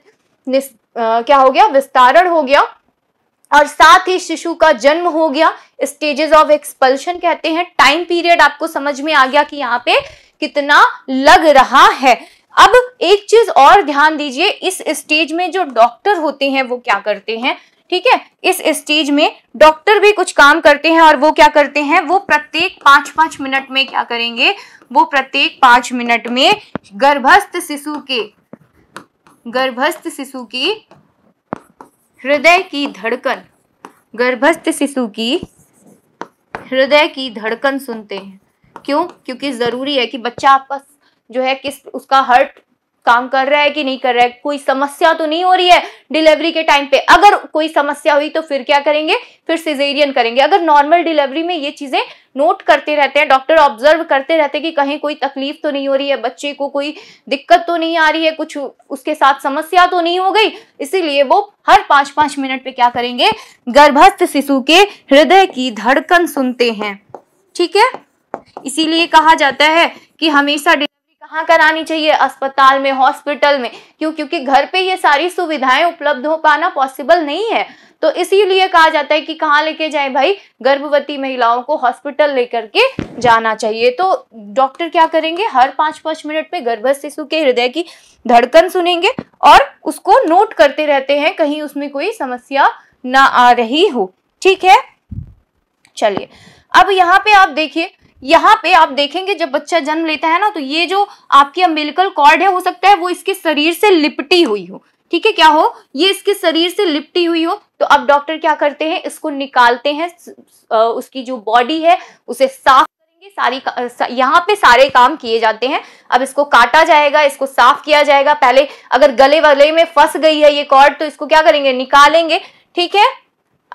क्या हो गया विस्तारण हो गया और साथ ही शिशु का जन्म हो गया स्टेजेस ऑफ एक्सपल्शन कहते हैं टाइम पीरियड आपको समझ में आ गया कि यहाँ पे कितना लग रहा है अब एक चीज और ध्यान दीजिए इस स्टेज में जो डॉक्टर होते हैं वो क्या करते हैं ठीक है इस स्टेज में डॉक्टर भी कुछ काम करते हैं और वो क्या करते हैं वो प्रत्येक पांच पांच मिनट में क्या करेंगे वो प्रत्येक पांच मिनट में गर्भस्थ शिशु के गर्भस्थ शिशु की हृदय की धड़कन गर्भस्थ शिशु की हृदय की धड़कन सुनते हैं क्यों क्योंकि ज़रूरी है कि बच्चा आपका जो है किस उसका हर्ट काम कर रहा है कि नहीं कर रहा है कोई समस्या तो नहीं हो रही है डिलीवरी के टाइम पे अगर कोई समस्या हुई तो फिर क्या करेंगे फिर सिजेरियन करेंगे अगर नॉर्मल डिलीवरी में ये चीजें नोट करते रहते हैं डॉक्टर ऑब्जर्व करते रहते हैं कि कहीं कोई तकलीफ तो नहीं हो रही है बच्चे को कोई दिक्कत तो नहीं आ रही है कुछ उसके साथ समस्या तो नहीं हो गई इसीलिए वो हर पांच पांच मिनट पे क्या करेंगे गर्भस्थ शिशु के हृदय की धड़कन सुनते हैं ठीक है इसीलिए कहा जाता है कि हमेशा कहाँ करानी चाहिए अस्पताल में हॉस्पिटल में क्यों क्योंकि घर पे ये सारी सुविधाएं उपलब्ध हो पाना पॉसिबल नहीं है तो इसीलिए कहा जाता है कि कहाँ लेके जाए भाई गर्भवती महिलाओं को हॉस्पिटल लेकर के जाना चाहिए तो डॉक्टर क्या करेंगे हर पांच पांच मिनट पे गर्भस्थ शिशु के हृदय की धड़कन सुनेंगे और उसको नोट करते रहते हैं कहीं उसमें कोई समस्या ना आ रही हो ठीक है चलिए अब यहाँ पे आप देखिए यहाँ पे आप देखेंगे जब बच्चा जन्म लेता है ना तो ये जो आपकी अम्बेलिकल कॉर्ड है हो सकता है वो इसके शरीर से लिपटी हुई हो ठीक है क्या हो ये इसके शरीर से लिपटी हुई हो तो अब डॉक्टर क्या करते हैं इसको निकालते हैं उसकी जो बॉडी है उसे साफ सारी सा, यहाँ पे सारे काम किए जाते हैं अब इसको काटा जाएगा इसको साफ किया जाएगा पहले अगर गले वले में फंस गई है ये कॉर्ड तो इसको क्या करेंगे निकालेंगे ठीक है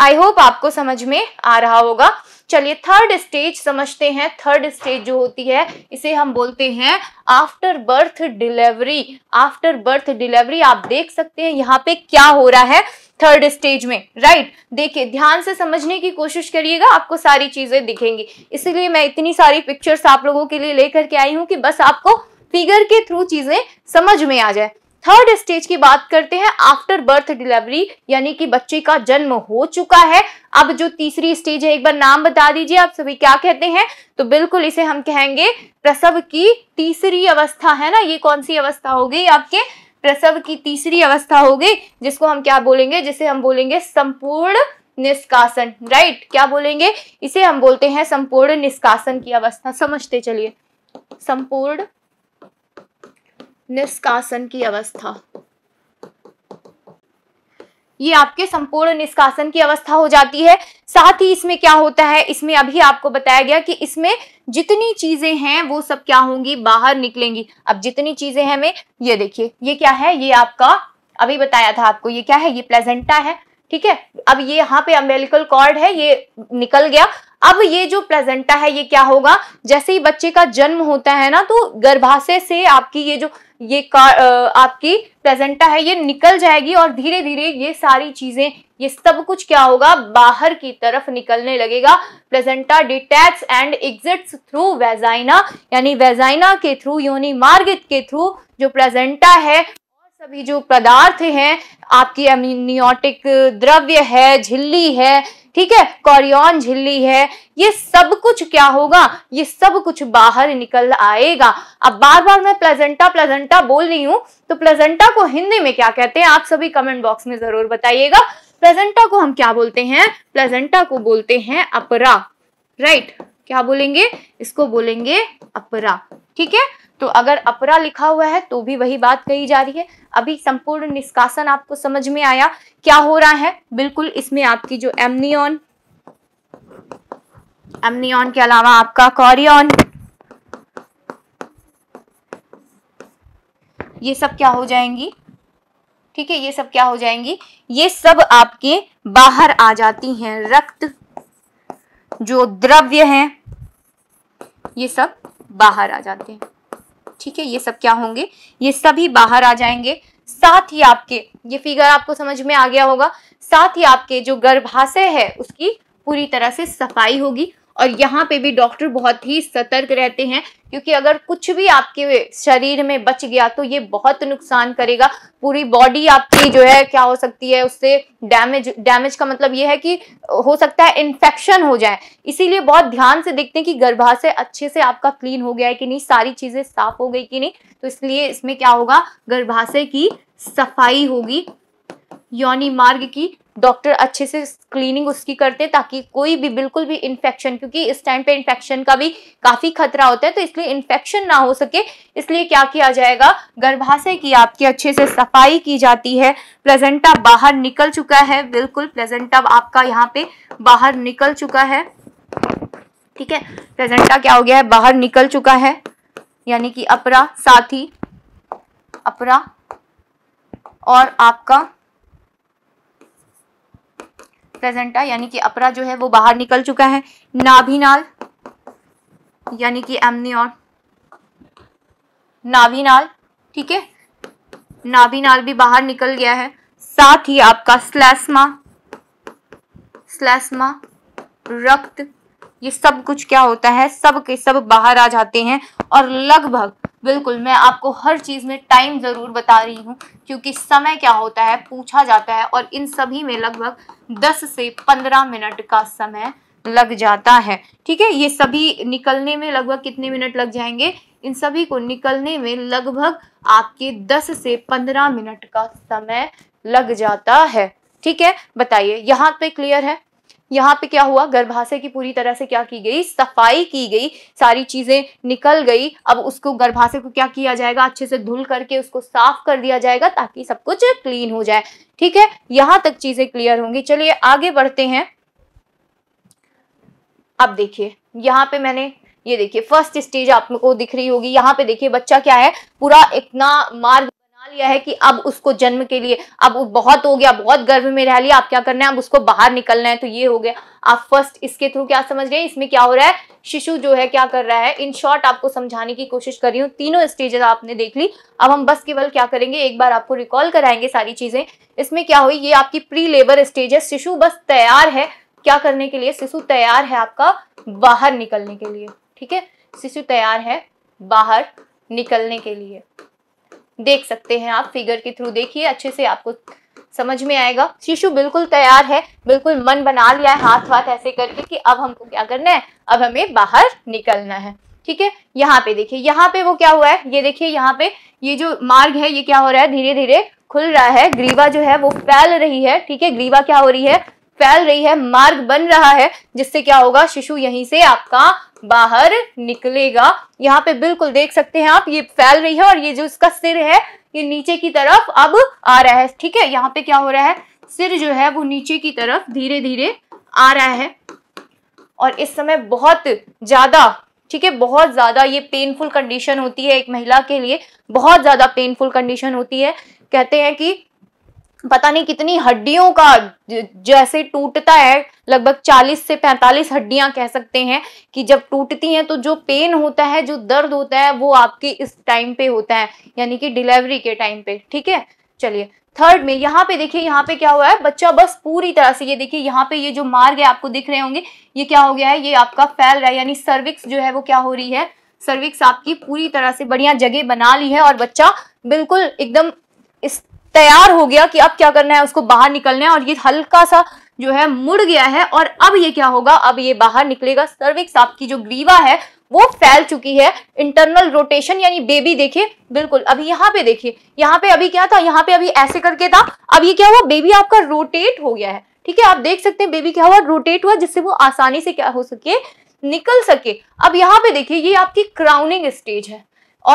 आई होप आपको समझ में आ रहा होगा चलिए थर्ड स्टेज समझते हैं थर्ड स्टेज जो होती है इसे हम बोलते हैं after birth delivery after birth delivery आप देख सकते हैं यहाँ पे क्या हो रहा है थर्ड स्टेज में राइट देखिए ध्यान से समझने की कोशिश करिएगा आपको सारी चीजें दिखेंगी इसीलिए मैं इतनी सारी पिक्चर्स आप लोगों के लिए लेकर के आई हूँ कि बस आपको फिगर के थ्रू चीजें समझ में आ जाए थर्ड स्टेज की बात करते हैं आफ्टर बर्थ डिलीवरी यानी कि बच्चे का जन्म हो चुका है अब जो तीसरी स्टेज है एक बार नाम बता दीजिए आप सभी क्या कहते हैं तो बिल्कुल इसे हम कहेंगे प्रसव की तीसरी अवस्था है ना ये कौन सी अवस्था हो गई आपके प्रसव की तीसरी अवस्था हो गई जिसको हम क्या बोलेंगे जिसे हम बोलेंगे संपूर्ण निष्कासन राइट क्या बोलेंगे इसे हम बोलते हैं संपूर्ण निष्कासन की अवस्था समझते चलिए संपूर्ण निष्कासन की अवस्था ये आपके संपूर्ण निष्कासन की अवस्था हो जाती है साथ ही इसमें क्या होता है इसमें अभी आपको बताया गया कि इसमें जितनी चीजें हैं वो सब क्या होंगी बाहर निकलेंगी अब जितनी चीजें हैं में ये देखिए ये क्या है ये आपका अभी बताया था आपको ये क्या है ये प्लेजेंटा है ठीक है अब ये यहाँ पे अम्बेलिकल कॉर्ड है ये निकल गया अब ये जो प्लेजेंटा है ये क्या होगा जैसे ही बच्चे का जन्म होता है ना तो गर्भाशय से आपकी ये जो ये कार आपकी प्रेजेंटा है ये निकल जाएगी और धीरे धीरे ये सारी चीजें ये सब कुछ क्या होगा बाहर की तरफ निकलने लगेगा placenta detaches and exits through vagina यानी वेजाइना के थ्रू योनि मार्ग के थ्रू जो प्रेजेंटा है सभी जो पदार्थ हैं आपकी एमनियोटिक द्रव्य है झिल्ली है ठीक है कॉरियन झिल्ली है ये सब कुछ क्या होगा ये सब कुछ बाहर निकल आएगा अब बार बार मैं प्लेजेंटा प्लेजेंटा बोल रही हूँ तो प्लेजेंटा को हिंदी में क्या कहते हैं आप सभी कमेंट बॉक्स में जरूर बताइएगा प्लेजेंटा को हम क्या बोलते हैं प्लेजेंटा को बोलते हैं अपरा राइट क्या बोलेंगे इसको बोलेंगे अपरा ठीक है तो अगर अपरा लिखा हुआ है तो भी वही बात कही जा रही है अभी संपूर्ण निष्कासन आपको समझ में आया क्या हो रहा है बिल्कुल इसमें आपकी जो एमनियन एमनियन के अलावा आपका कॉरियन ये सब क्या हो जाएंगी ठीक है ये सब क्या हो जाएंगी ये सब आपके बाहर आ जाती हैं रक्त जो द्रव्य हैं ये सब बाहर आ जाते हैं ठीक है ये सब क्या होंगे ये सभी बाहर आ जाएंगे साथ ही आपके ये फिगर आपको समझ में आ गया होगा साथ ही आपके जो गर्भाशय है उसकी पूरी तरह से सफाई होगी और यहाँ पे भी डॉक्टर बहुत ही सतर्क रहते हैं क्योंकि अगर कुछ भी आपके शरीर में बच गया तो ये बहुत नुकसान करेगा पूरी बॉडी आपकी जो है क्या हो सकती है उससे डैमेज डैमेज का मतलब ये है कि हो सकता है इन्फेक्शन हो जाए इसीलिए बहुत ध्यान से देखते हैं कि गर्भाशय अच्छे से आपका क्लीन हो गया है कि नहीं सारी चीज़ें साफ हो गई कि नहीं तो इसलिए इसमें क्या होगा गर्भाशय की सफाई होगी योनि मार्ग की डॉक्टर अच्छे से क्लीनिंग उसकी करते हैं ताकि कोई भी बिल्कुल भी इन्फेक्शन क्योंकि इस टाइम पे इन्फेक्शन का भी काफ़ी खतरा होता है तो इसलिए इन्फेक्शन ना हो सके इसलिए क्या किया जाएगा गर्भाशय की आपकी अच्छे से सफाई की जाती है प्लेजेंटा बाहर निकल चुका है बिल्कुल प्लेजेंटा आपका यहाँ पे बाहर निकल चुका है ठीक है प्लेजेंटा क्या हो गया है बाहर निकल चुका है यानी कि अपरा साथी अपरा और आपका प्रेजेंटा यानी कि अपरा जो है वो बाहर निकल चुका है नाभिनाल यानी कि एमनियॉन नाभिनाल ठीक है नाभिनाल भी बाहर निकल गया है साथ ही आपका स्लैस्मा स्लैस्मा रक्त ये सब कुछ क्या होता है सब के सब बाहर आ जाते हैं और लगभग बिल्कुल मैं आपको हर चीज़ में टाइम ज़रूर बता रही हूँ क्योंकि समय क्या होता है पूछा जाता है और इन सभी में लगभग दस से पंद्रह मिनट का समय लग जाता है ठीक है ये सभी निकलने में लगभग कितने मिनट लग जाएंगे इन सभी को निकलने में लगभग आपके 10 से 15 मिनट का समय लग जाता है ठीक है बताइए यहाँ पे क्लियर है यहाँ पे क्या हुआ गर्भाशय की पूरी तरह से क्या की गई सफाई की गई सारी चीजें निकल गई अब उसको गर्भाशय को क्या किया जाएगा अच्छे से धुल करके उसको साफ कर दिया जाएगा ताकि सब कुछ क्लीन हो जाए ठीक है यहाँ तक चीजें क्लियर होंगी चलिए आगे बढ़ते हैं अब देखिए यहाँ पे मैंने ये देखिए फर्स्ट स्टेज आपको दिख रही होगी यहाँ पे देखिए बच्चा क्या है पूरा इतना मार्ग लिया है कि अब उसको जन्म के लिए अब बहुत हो गया बहुत गर्भ में रह लिया आप क्या करना है अब उसको बाहर निकलना है तो ये हो गया आप फर्स्ट इसके थ्रू क्या समझ रहे हैं इसमें क्या हो रहा है शिशु जो है क्या कर रहा है इन शॉर्ट आपको समझाने की कोशिश कर रही हूँ तीनों स्टेजेस आपने देख ली अब हम बस केवल क्या करेंगे एक बार आपको रिकॉल कराएंगे सारी चीजें इसमें क्या हुई ये आपकी प्री लेबर स्टेज है शिशु बस तैयार है क्या करने के लिए शिशु तैयार है आपका बाहर निकलने के लिए ठीक है शिशु तैयार है बाहर निकलने के लिए देख सकते हैं आप फिगर के थ्रू देखिए अच्छे से आपको समझ में आएगा शिशु बिल्कुल तैयार है बिल्कुल मन बना लिया है हाथ वाथ ऐसे करके कि अब हमको क्या करना है अब हमें बाहर निकलना है ठीक है यहाँ पे देखिए यहाँ पे वो क्या हुआ है ये देखिए यहाँ पे ये जो मार्ग है ये क्या हो रहा है धीरे धीरे खुल रहा है ग्रीवा जो है वो फैल रही है ठीक है ग्रीवा क्या हो रही है फैल रही है मार्ग बन रहा है जिससे क्या होगा शिशु यहीं से आपका बाहर निकलेगा यहाँ पे बिल्कुल देख सकते हैं आप ये फैल रही है और ये जो इसका सिर है ये नीचे की तरफ अब आ रहा है ठीक है यहाँ पे क्या हो रहा है सिर जो है वो नीचे की तरफ धीरे धीरे आ रहा है और इस समय बहुत ज्यादा ठीक है बहुत ज़्यादा ये पेनफुल कंडीशन होती है एक महिला के लिए बहुत ज़्यादा पेनफुल कंडीशन होती है कहते हैं कि पता नहीं कितनी हड्डियों का जैसे टूटता है लगभग 40 से 45 हड्डियां कह सकते हैं कि जब टूटती हैं तो जो पेन होता है जो दर्द होता है वो आपके इस टाइम पे होता है यानी कि डिलीवरी के टाइम पे ठीक है चलिए थर्ड में यहाँ पे देखिए यहाँ पे क्या हुआ है बच्चा बस पूरी तरह से ये देखिए यहाँ पे ये जो मार्ग है आपको दिख रहे होंगे ये क्या हो गया है ये आपका फैल रहा है यानी सर्विक्स जो है वो क्या हो रही है सर्विक्स आपकी पूरी तरह से बढ़िया जगह बना ली है और बच्चा बिल्कुल एकदम इस तैयार हो गया कि अब क्या करना है उसको बाहर निकलना है और ये हल्का सा जो है मुड़ गया है और अब ये क्या होगा अब ये बाहर निकलेगा सर्विक्स आपकी जो ग्रीवा है वो फैल चुकी है इंटरनल रोटेशन यानी बेबी देखिए बिल्कुल अभी यहाँ पे देखिए यहाँ पे अभी क्या था यहाँ पे अभी ऐसे करके था अब ये क्या हुआ बेबी आपका रोटेट हो गया है ठीक है आप देख सकते हैं बेबी क्या हुआ रोटेट हुआ जिससे वो आसानी से क्या हो सके निकल सके अब यहाँ पे देखिए ये आपकी क्राउनिंग स्टेज है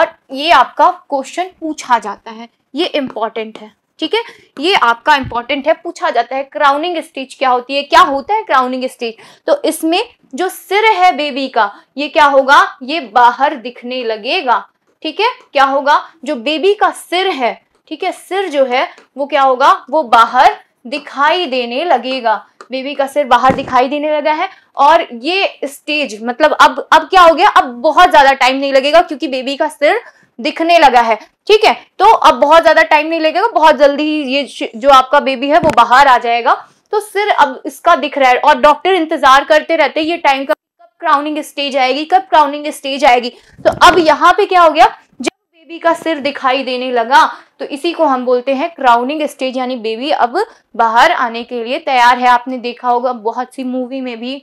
और ये आपका क्वेश्चन पूछा जाता है ये इंपॉर्टेंट है ठीक है ये आपका इंपॉर्टेंट है पूछा जाता है क्राउनिंग स्टेज क्या होती है क्या होता है क्राउनिंग स्टेज तो इसमें जो सिर है बेबी का ये क्या होगा ये बाहर दिखने लगेगा ठीक है क्या होगा जो बेबी का सिर है ठीक है सिर जो है वो क्या होगा वो बाहर दिखाई देने लगेगा बेबी का सिर बाहर दिखाई देने लगा है और ये स्टेज मतलब अब अब क्या हो गया अब बहुत ज्यादा टाइम नहीं लगेगा क्योंकि बेबी का सिर दिखने लगा है ठीक है तो अब बहुत ज्यादा टाइम नहीं लगेगा बहुत जल्दी ही ये जो आपका बेबी है वो बाहर आ जाएगा तो सिर अब इसका दिख रहा है और डॉक्टर इंतजार करते रहते ये टाइम का कब क्राउनिंग स्टेज आएगी कब क्राउनिंग स्टेज आएगी तो अब यहाँ पे क्या हो गया जब बेबी का सिर दिखाई देने लगा तो इसी को हम बोलते हैं क्राउनिंग स्टेज यानी बेबी अब बाहर आने के लिए तैयार है आपने देखा होगा बहुत सी मूवी में भी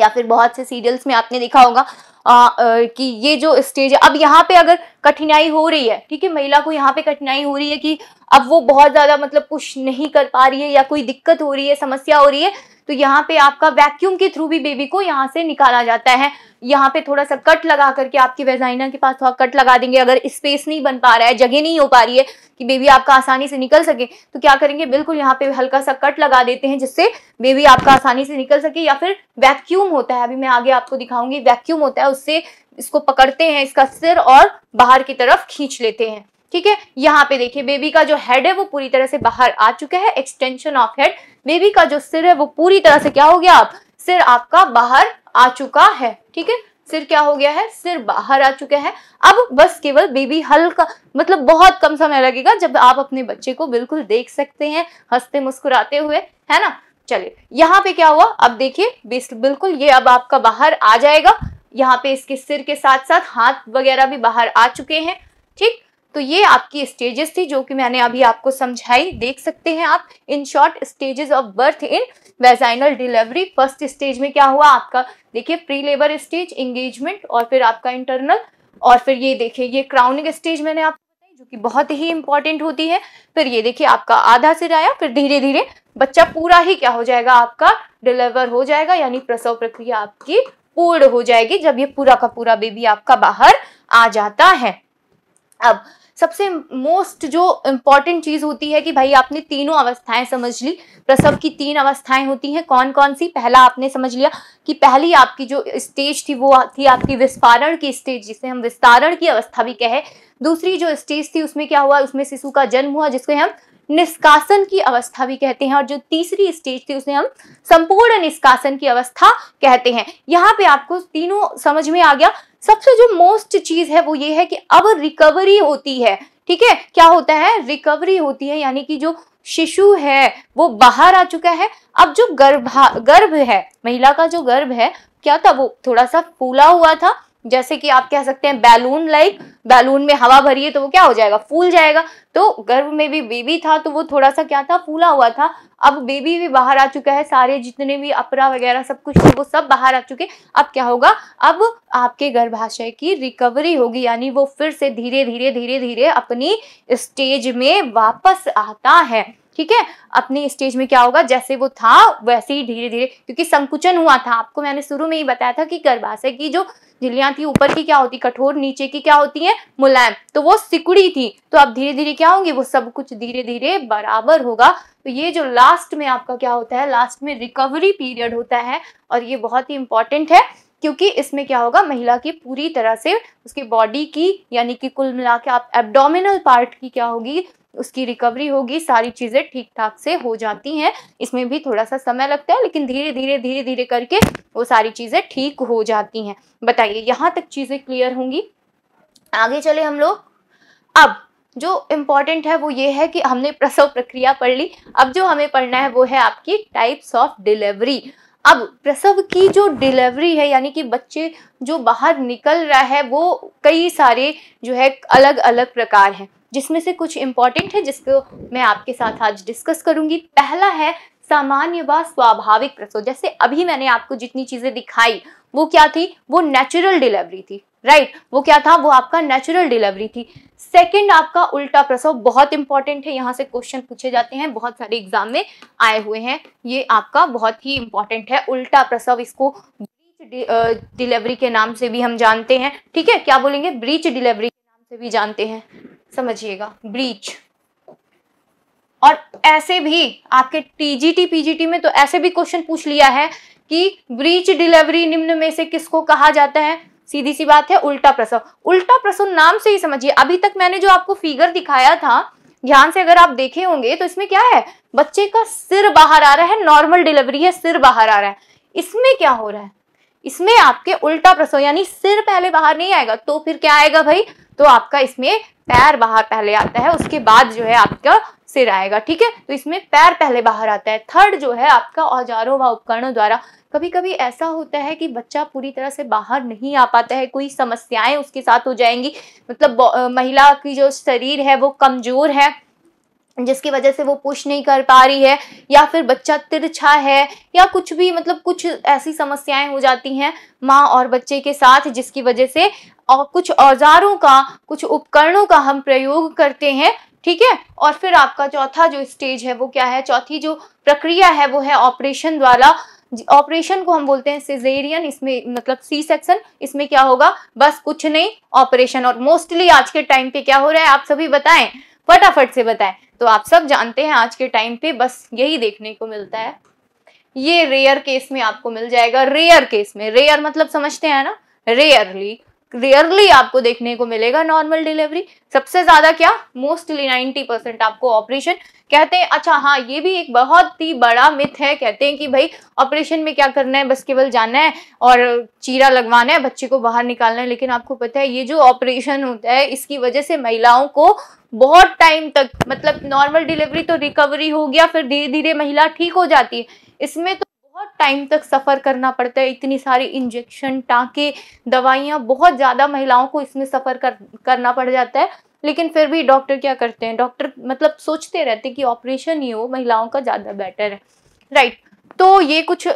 या फिर बहुत से सीरियल्स में आपने देखा होगा आ, आ, कि ये जो स्टेज है अब यहाँ पे अगर कठिनाई हो रही है ठीक है महिला को यहाँ पे कठिनाई हो रही है कि अब वो बहुत ज्यादा मतलब कुछ नहीं कर पा रही है या कोई दिक्कत हो रही है समस्या हो रही है तो यहाँ पे आपका वैक्यूम के थ्रू भी बेबी को यहाँ से निकाला जाता है यहाँ पे थोड़ा सा कट लगा करके आपकी वेजाइना के पास थोड़ा कट लगा देंगे अगर स्पेस नहीं बन पा रहा है जगह नहीं हो पा रही है कि बेबी आपका आसानी से निकल सके तो क्या करेंगे बिल्कुल यहाँ पे हल्का सा कट लगा देते हैं जिससे बेबी आपका आसानी से निकल सके या फिर वैक्यूम होता है अभी मैं आगे आपको दिखाऊंगी वैक्यूम होता है उससे इसको पकड़ते हैं इसका सिर और बाहर की तरफ खींच लेते हैं ठीक है यहाँ पे देखिए बेबी का जो हेड है वो पूरी तरह से बाहर आ चुका है एक्सटेंशन ऑफ हेड बेबी का जो सिर है वो पूरी तरह से क्या हो गया आप सिर आपका बाहर आ चुका है ठीक है सिर क्या हो गया है सिर बाहर आ चुका है अब बस केवल बेबी हल्का मतलब बहुत कम समय लगेगा जब आप अपने बच्चे को बिल्कुल देख सकते हैं हंसते मुस्कुराते हुए है ना चलिए यहाँ पे क्या हुआ अब देखिए बिल्कुल ये अब आपका बाहर आ जाएगा यहाँ पे इसके सिर के साथ साथ हाथ वगैरह भी बाहर आ चुके हैं ठीक तो ये आपकी स्टेजेस थी जो कि मैंने अभी आपको समझाई देख सकते हैं आप in short stages of birth in vaginal delivery first stage में क्या हुआ आपका देखिए प्री लेबर स्टेज इंगेजमेंट और फिर आपका इंटरनल और फिर ये देखिए ये क्राउनिंग स्टेज मैंने आप जो कि बहुत ही इंपॉर्टेंट होती है फिर ये देखिए आपका आधा सिर आया फिर धीरे धीरे बच्चा पूरा ही क्या हो जाएगा आपका डिलीवर हो जाएगा यानी प्रसव प्रक्रिया आपकी पूर्ण हो जाएगी जब ये पूरा का पूरा बेबी आपका बाहर आ जाता है अब सबसे मोस्ट जो इम्पॉर्टेंट चीज होती है कि भाई आपने तीनों अवस्थाएं समझ ली प्रसव की तीन अवस्थाएं होती हैं कौन कौन सी पहला आपने समझ लिया कि पहली आपकी जो स्टेज थी वो थी आपकी विस्तारण की स्टेज जिसे हम विस्तारण की अवस्था भी कहे दूसरी जो स्टेज थी उसमें क्या हुआ उसमें शिशु का जन्म हुआ जिसको हम निष्कासन की अवस्था भी कहते हैं और जो तीसरी स्टेज थी उसे हम संपूर्ण निष्कासन की अवस्था कहते हैं यहाँ पे आपको तीनों समझ में आ गया सबसे जो मोस्ट चीज है वो ये है कि अब रिकवरी होती है ठीक है क्या होता है रिकवरी होती है यानी कि जो शिशु है वो बाहर आ चुका है अब जो गर्भा गर्भ है महिला का जो गर्भ है क्या था वो थोड़ा सा फूला हुआ था जैसे कि आप कह सकते हैं बैलून लाइक बैलून में हवा भरी है तो वो क्या हो जाएगा फूल जाएगा तो गर्भ में भी बेबी था तो वो थोड़ा सा क्या था फूला हुआ था अब बेबी भी बाहर आ चुका है सारे जितने भी अपरा वगैरह सब कुछ वो सब बाहर आ चुके अब क्या होगा अब आपके गर्भाशय की रिकवरी होगी यानी वो फिर से धीरे धीरे धीरे धीरे अपनी स्टेज में वापस आता है ठीक है अपने स्टेज में क्या होगा जैसे वो था वैसे ही धीरे धीरे क्योंकि संकुचन हुआ था आपको मैंने शुरू में ही बताया था कि गर्भाशय की जो झिल्लियां थी ऊपर की क्या होती कठोर नीचे की क्या होती है मुलायम तो वो सिकुड़ी थी तो अब धीरे धीरे क्या होंगी वो सब कुछ धीरे धीरे बराबर होगा तो ये जो लास्ट में आपका क्या होता है लास्ट में रिकवरी पीरियड होता है और ये बहुत ही इंपॉर्टेंट है क्योंकि इसमें क्या होगा महिला की पूरी तरह से उसकी बॉडी की यानी कि कुल मिला के आप एब्डोमिनल पार्ट की क्या होगी उसकी रिकवरी होगी सारी चीज़ें ठीक ठाक से हो जाती हैं इसमें भी थोड़ा सा समय लगता है लेकिन धीरे धीरे धीरे धीरे करके वो सारी चीज़ें ठीक हो जाती हैं बताइए यहाँ तक चीज़ें क्लियर होंगी आगे चले हम लोग अब जो इम्पॉर्टेंट है वो ये है कि हमने प्रसव प्रक्रिया पढ़ ली अब जो हमें पढ़ना है वो है आपकी टाइप्स ऑफ डिलीवरी अब प्रसव की जो डिलीवरी है यानी कि बच्चे जो बाहर निकल रहा है वो कई सारे जो है अलग अलग प्रकार हैं जिसमें से कुछ इंपॉर्टेंट है जिसको मैं आपके साथ आज डिस्कस करूंगी पहला है सामान्य व स्वाभाविक प्रसव जैसे अभी मैंने आपको जितनी चीजें दिखाई वो क्या थी वो नेचुरल डिलीवरी थी राइट right. वो क्या था वो आपका नेचुरल डिलीवरी थी सेकंड आपका उल्टा प्रसव बहुत इंपॉर्टेंट है यहाँ से क्वेश्चन पूछे जाते हैं बहुत सारे एग्जाम में आए हुए हैं ये आपका बहुत ही इंपॉर्टेंट है उल्टा प्रसव इसको ब्रीच डिलीवरी के नाम से भी हम जानते हैं ठीक है क्या बोलेंगे ब्रीच डिलीवरी सभी जानते हैं समझिएगा ब्रीच और ऐसे भी आपके टीजीटी पीजीटी में तो ऐसे भी क्वेश्चन पूछ लिया है कि ब्रीच डिलीवरी निम्न में से किसको कहा जाता है सीधी सी बात है उल्टा प्रसव उल्टा प्रसव नाम से ही समझिए अभी तक मैंने जो आपको फिगर दिखाया था ध्यान से अगर आप देखे होंगे तो इसमें क्या है बच्चे का सिर बाहर आ रहा है नॉर्मल डिलीवरी है सिर बाहर आ रहा है इसमें क्या हो रहा है इसमें आपके उल्टा प्रसव यानी सिर पहले बाहर नहीं आएगा तो फिर क्या आएगा भाई तो आपका इसमें पैर बाहर पहले आता है उसके बाद जो है आपका सिर आएगा ठीक है तो इसमें पैर पहले बाहर आता है थर्ड जो है आपका औजारों व उपकरणों द्वारा कभी कभी ऐसा होता है कि बच्चा पूरी तरह से बाहर नहीं आ पाता है कोई समस्याएं उसके साथ हो जाएंगी मतलब महिला की जो शरीर है वो कमजोर है जिसकी वजह से वो पुश नहीं कर पा रही है या फिर बच्चा तिरछा है या कुछ भी मतलब कुछ ऐसी समस्याएं हो जाती हैं माँ और बच्चे के साथ जिसकी वजह से और कुछ औजारों का कुछ उपकरणों का हम प्रयोग करते हैं ठीक है और फिर आपका चौथा जो स्टेज है वो क्या है चौथी जो प्रक्रिया है वो है ऑपरेशन द्वारा ऑपरेशन को हम बोलते हैं सिजेरियन इसमें मतलब सी सेक्शन इसमें क्या होगा बस कुछ नहीं ऑपरेशन और मोस्टली आज के टाइम पे क्या हो रहा है आप सभी बताएं फटाफट से बताएं तो आप सब जानते हैं आज के टाइम पे बस यही देखने को मिलता है ये रेयर केस में आपको मिल जाएगा रेयर केस में रेयर मतलब समझते हैं ना रेयरली रेयरली आपको देखने को मिलेगा नॉर्मल डिलीवरी सबसे ज्यादा क्या मोस्टली 90 परसेंट आपको ऑपरेशन कहते हैं अच्छा हाँ ये भी एक बहुत ही बड़ा मिथ है कहते हैं कि भाई ऑपरेशन में क्या करना है बस केवल जाना है और चीरा लगवाना है बच्चे को बाहर निकालना है लेकिन आपको पता है ये जो ऑपरेशन होता है इसकी वजह से महिलाओं को बहुत टाइम तक मतलब नॉर्मल डिलीवरी तो रिकवरी हो गया फिर धीरे धीरे महिला ठीक हो जाती है इसमें तो बहुत टाइम तक सफ़र करना पड़ता है इतनी सारी इंजेक्शन टाँके दवाइयाँ बहुत ज़्यादा महिलाओं को इसमें सफ़र कर करना पड़ जाता है लेकिन फिर भी डॉक्टर क्या करते हैं डॉक्टर मतलब सोचते रहते कि ऑपरेशन ही हो महिलाओं का ज़्यादा बेटर है राइट तो ये कुछ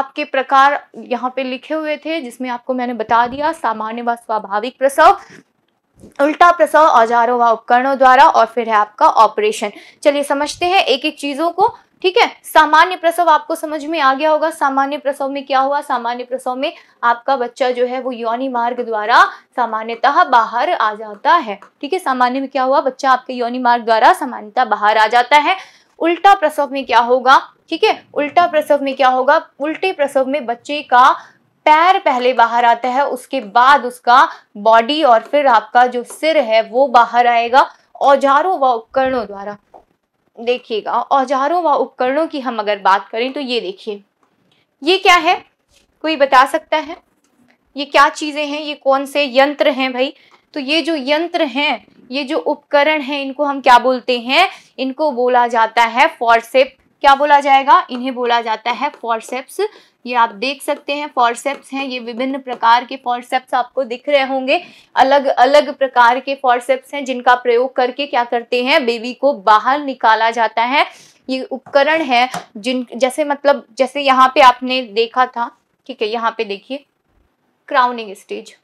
आपके प्रकार यहाँ पे लिखे हुए थे जिसमें आपको मैंने बता दिया सामान्य व स्वाभाविक प्रसव उल्टा प्रसव औजारों व उपकरणों द्वारा और फिर है आपका ऑपरेशन चलिए समझते हैं एक एक चीज़ों को ठीक है सामान्य प्रसव आपको समझ में आ गया होगा सामान्य प्रसव में क्या हुआ सामान्य प्रसव में आपका बच्चा जो है वो योनि मार्ग द्वारा सामान्यतः बाहर आ जाता है ठीक है सामान्य में क्या हुआ बच्चा आपके योनि मार्ग द्वारा सामान्यतः बाहर आ जाता है उल्टा प्रसव में क्या होगा ठीक है उल्टा प्रसव में क्या होगा उल्टे प्रसव में बच्चे का पैर पहले बाहर आता है उसके बाद उसका बॉडी और फिर आपका जो सिर है वो बाहर आएगा औजारों व उपकरणों द्वारा देखिएगा औजारों व उपकरणों की हम अगर बात करें तो ये देखिए ये क्या है कोई बता सकता है ये क्या चीज़ें हैं ये कौन से यंत्र हैं भाई तो ये जो यंत्र हैं ये जो उपकरण हैं इनको हम क्या बोलते हैं इनको बोला जाता है फॉरसेप क्या बोला जाएगा इन्हें बोला जाता है फॉरसेप्स ये आप देख सकते हैं फॉरसेप्स हैं ये विभिन्न प्रकार के फॉरसेप्स आपको दिख रहे होंगे अलग अलग प्रकार के फॉरसेप्स हैं जिनका प्रयोग करके क्या करते हैं बेबी को बाहर निकाला जाता है ये उपकरण है जिन जैसे मतलब जैसे यहाँ पे आपने देखा था ठीक है यहाँ पे देखिए क्राउनिंग स्टेज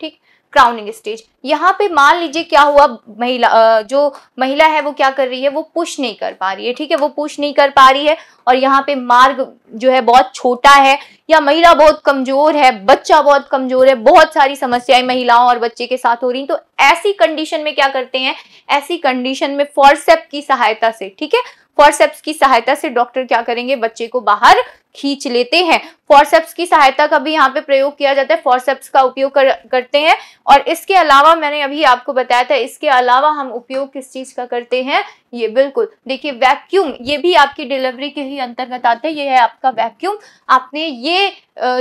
ठीक क्राउनिंग स्टेज यहाँ पे मान लीजिए क्या हुआ महिला जो महिला है वो क्या कर रही है वो पुश नहीं कर पा रही है ठीक है वो पुश नहीं कर पा रही है और यहाँ पे मार्ग जो है बहुत छोटा है या महिला बहुत कमजोर है बच्चा बहुत कमजोर है बहुत सारी समस्याएं महिलाओं और बच्चे के साथ हो रही तो ऐसी कंडीशन में क्या करते हैं ऐसी कंडीशन में फॉरसेप की सहायता से ठीक है फॉरसेप्स की सहायता से डॉक्टर क्या करेंगे बच्चे को बाहर खींच लेते हैं फॉरसेप्स की सहायता का भी यहाँ पे प्रयोग किया जाता है फॉरसेप्स का उपयोग कर, करते हैं और इसके अलावा मैंने अभी आपको बताया था इसके अलावा हम उपयोग किस चीज़ का करते हैं ये बिल्कुल देखिए वैक्यूम ये भी आपकी डिलीवरी के ही अंतर्गत आते हैं ये है आपका वैक्यूम आपने ये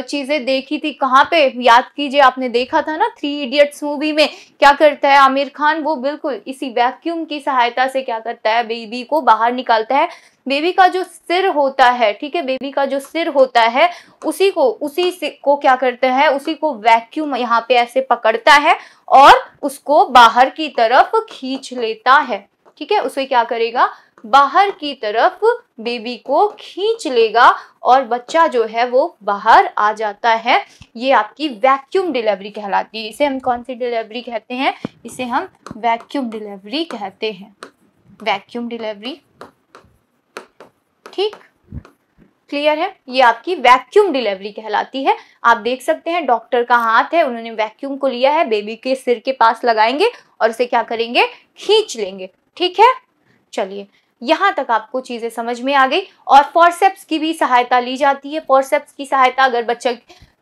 चीज़ें देखी थी कहाँ पे याद कीजिए आपने देखा था ना थ्री इडियट्स मूवी में क्या करता है आमिर खान वो बिल्कुल इसी वैक्यूम की सहायता से क्या करता है बेबी को बाहर निकालता है बेबी का जो सिर होता है ठीक है बेबी का जो सिर होता है उसी को उसी को क्या करते हैं उसी को वैक्यूम यहाँ पे ऐसे पकड़ता है और उसको बाहर की तरफ खींच लेता है ठीक है उसे क्या करेगा बाहर की तरफ बेबी को खींच लेगा और बच्चा जो है वो बाहर आ जाता है ये आपकी वैक्यूम डिलीवरी कहलाती है इसे हम कौन सी डिलीवरी कहते हैं इसे हम वैक्यूम डिलीवरी कहते हैं वैक्यूम डिलीवरी ठीक क्लियर है ये आपकी वैक्यूम डिलीवरी कहलाती है आप देख सकते हैं डॉक्टर का हाथ है उन्होंने वैक्यूम को लिया है बेबी के सिर के पास लगाएंगे और उसे क्या करेंगे खींच लेंगे ठीक है चलिए यहाँ तक आपको चीज़ें समझ में आ गई और फॉरसेप्स की भी सहायता ली जाती है फॉरसेप्स की सहायता अगर बच्चा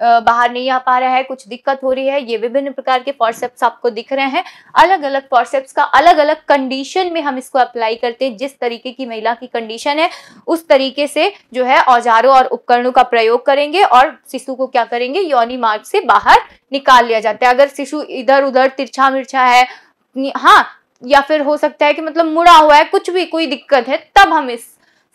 बाहर नहीं आ पा रहा है कुछ दिक्कत हो रही है ये विभिन्न प्रकार के फॉरसेप्स आपको दिख रहे हैं अलग अलग फॉरसेप्स का अलग अलग कंडीशन में हम इसको अप्लाई करते हैं जिस तरीके की महिला की कंडीशन है उस तरीके से जो है औजारों और उपकरणों का प्रयोग करेंगे और शिशु को क्या करेंगे योनि मार्ग से बाहर निकाल लिया जाता है अगर शिशु इधर उधर तिरछा मिर्छा है हाँ या फिर हो सकता है कि मतलब मुड़ा हुआ है कुछ भी कोई दिक्कत है तब हम इस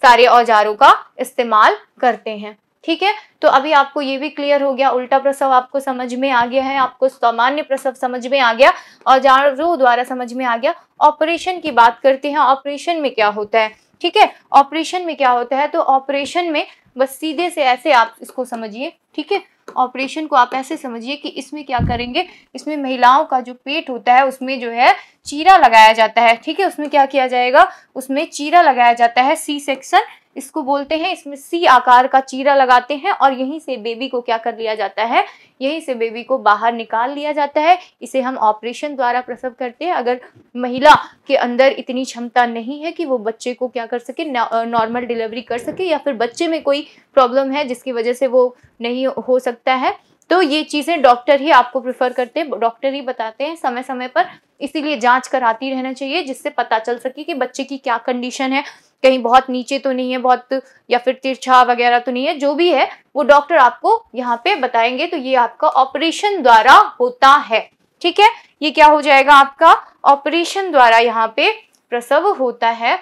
सारे औजारों का इस्तेमाल करते हैं ठीक है तो अभी आपको ये भी क्लियर हो गया उल्टा प्रसव आपको समझ में आ गया है आपको सामान्य प्रसव समझ में आ गया और जारू द्वारा समझ में आ गया ऑपरेशन की बात करते हैं ऑपरेशन में क्या होता है ठीक है ऑपरेशन में क्या होता है तो ऑपरेशन में बस सीधे से ऐसे आप इसको समझिए ठीक है ऑपरेशन को आप ऐसे समझिए कि इसमें क्या करेंगे इसमें महिलाओं का जो पेट होता है उसमें जो है चीरा लगाया जाता है ठीक है उसमें क्या किया जाएगा उसमें चीरा लगाया जाता है सी सेक्शन इसको बोलते हैं इसमें सी आकार का चीरा लगाते हैं और यहीं से बेबी को क्या कर लिया जाता है यहीं से बेबी को बाहर निकाल लिया जाता है इसे हम ऑपरेशन द्वारा प्रसव करते हैं अगर महिला के अंदर इतनी क्षमता नहीं है कि वो बच्चे को क्या कर सके नॉर्मल डिलीवरी कर सके या फिर बच्चे में कोई प्रॉब्लम है जिसकी वजह से वो नहीं हो सकता है तो ये चीज़ें डॉक्टर ही आपको प्रिफर करते हैं डॉक्टर ही बताते हैं समय समय पर इसीलिए जांच कराती रहना चाहिए जिससे पता चल सके कि बच्चे की क्या कंडीशन है कहीं बहुत नीचे तो नहीं है बहुत या फिर तिरछा वगैरह तो नहीं है जो भी है वो डॉक्टर आपको यहाँ पे बताएंगे तो ये आपका ऑपरेशन द्वारा होता है ठीक है ये क्या हो जाएगा आपका ऑपरेशन द्वारा यहाँ पे प्रसव होता है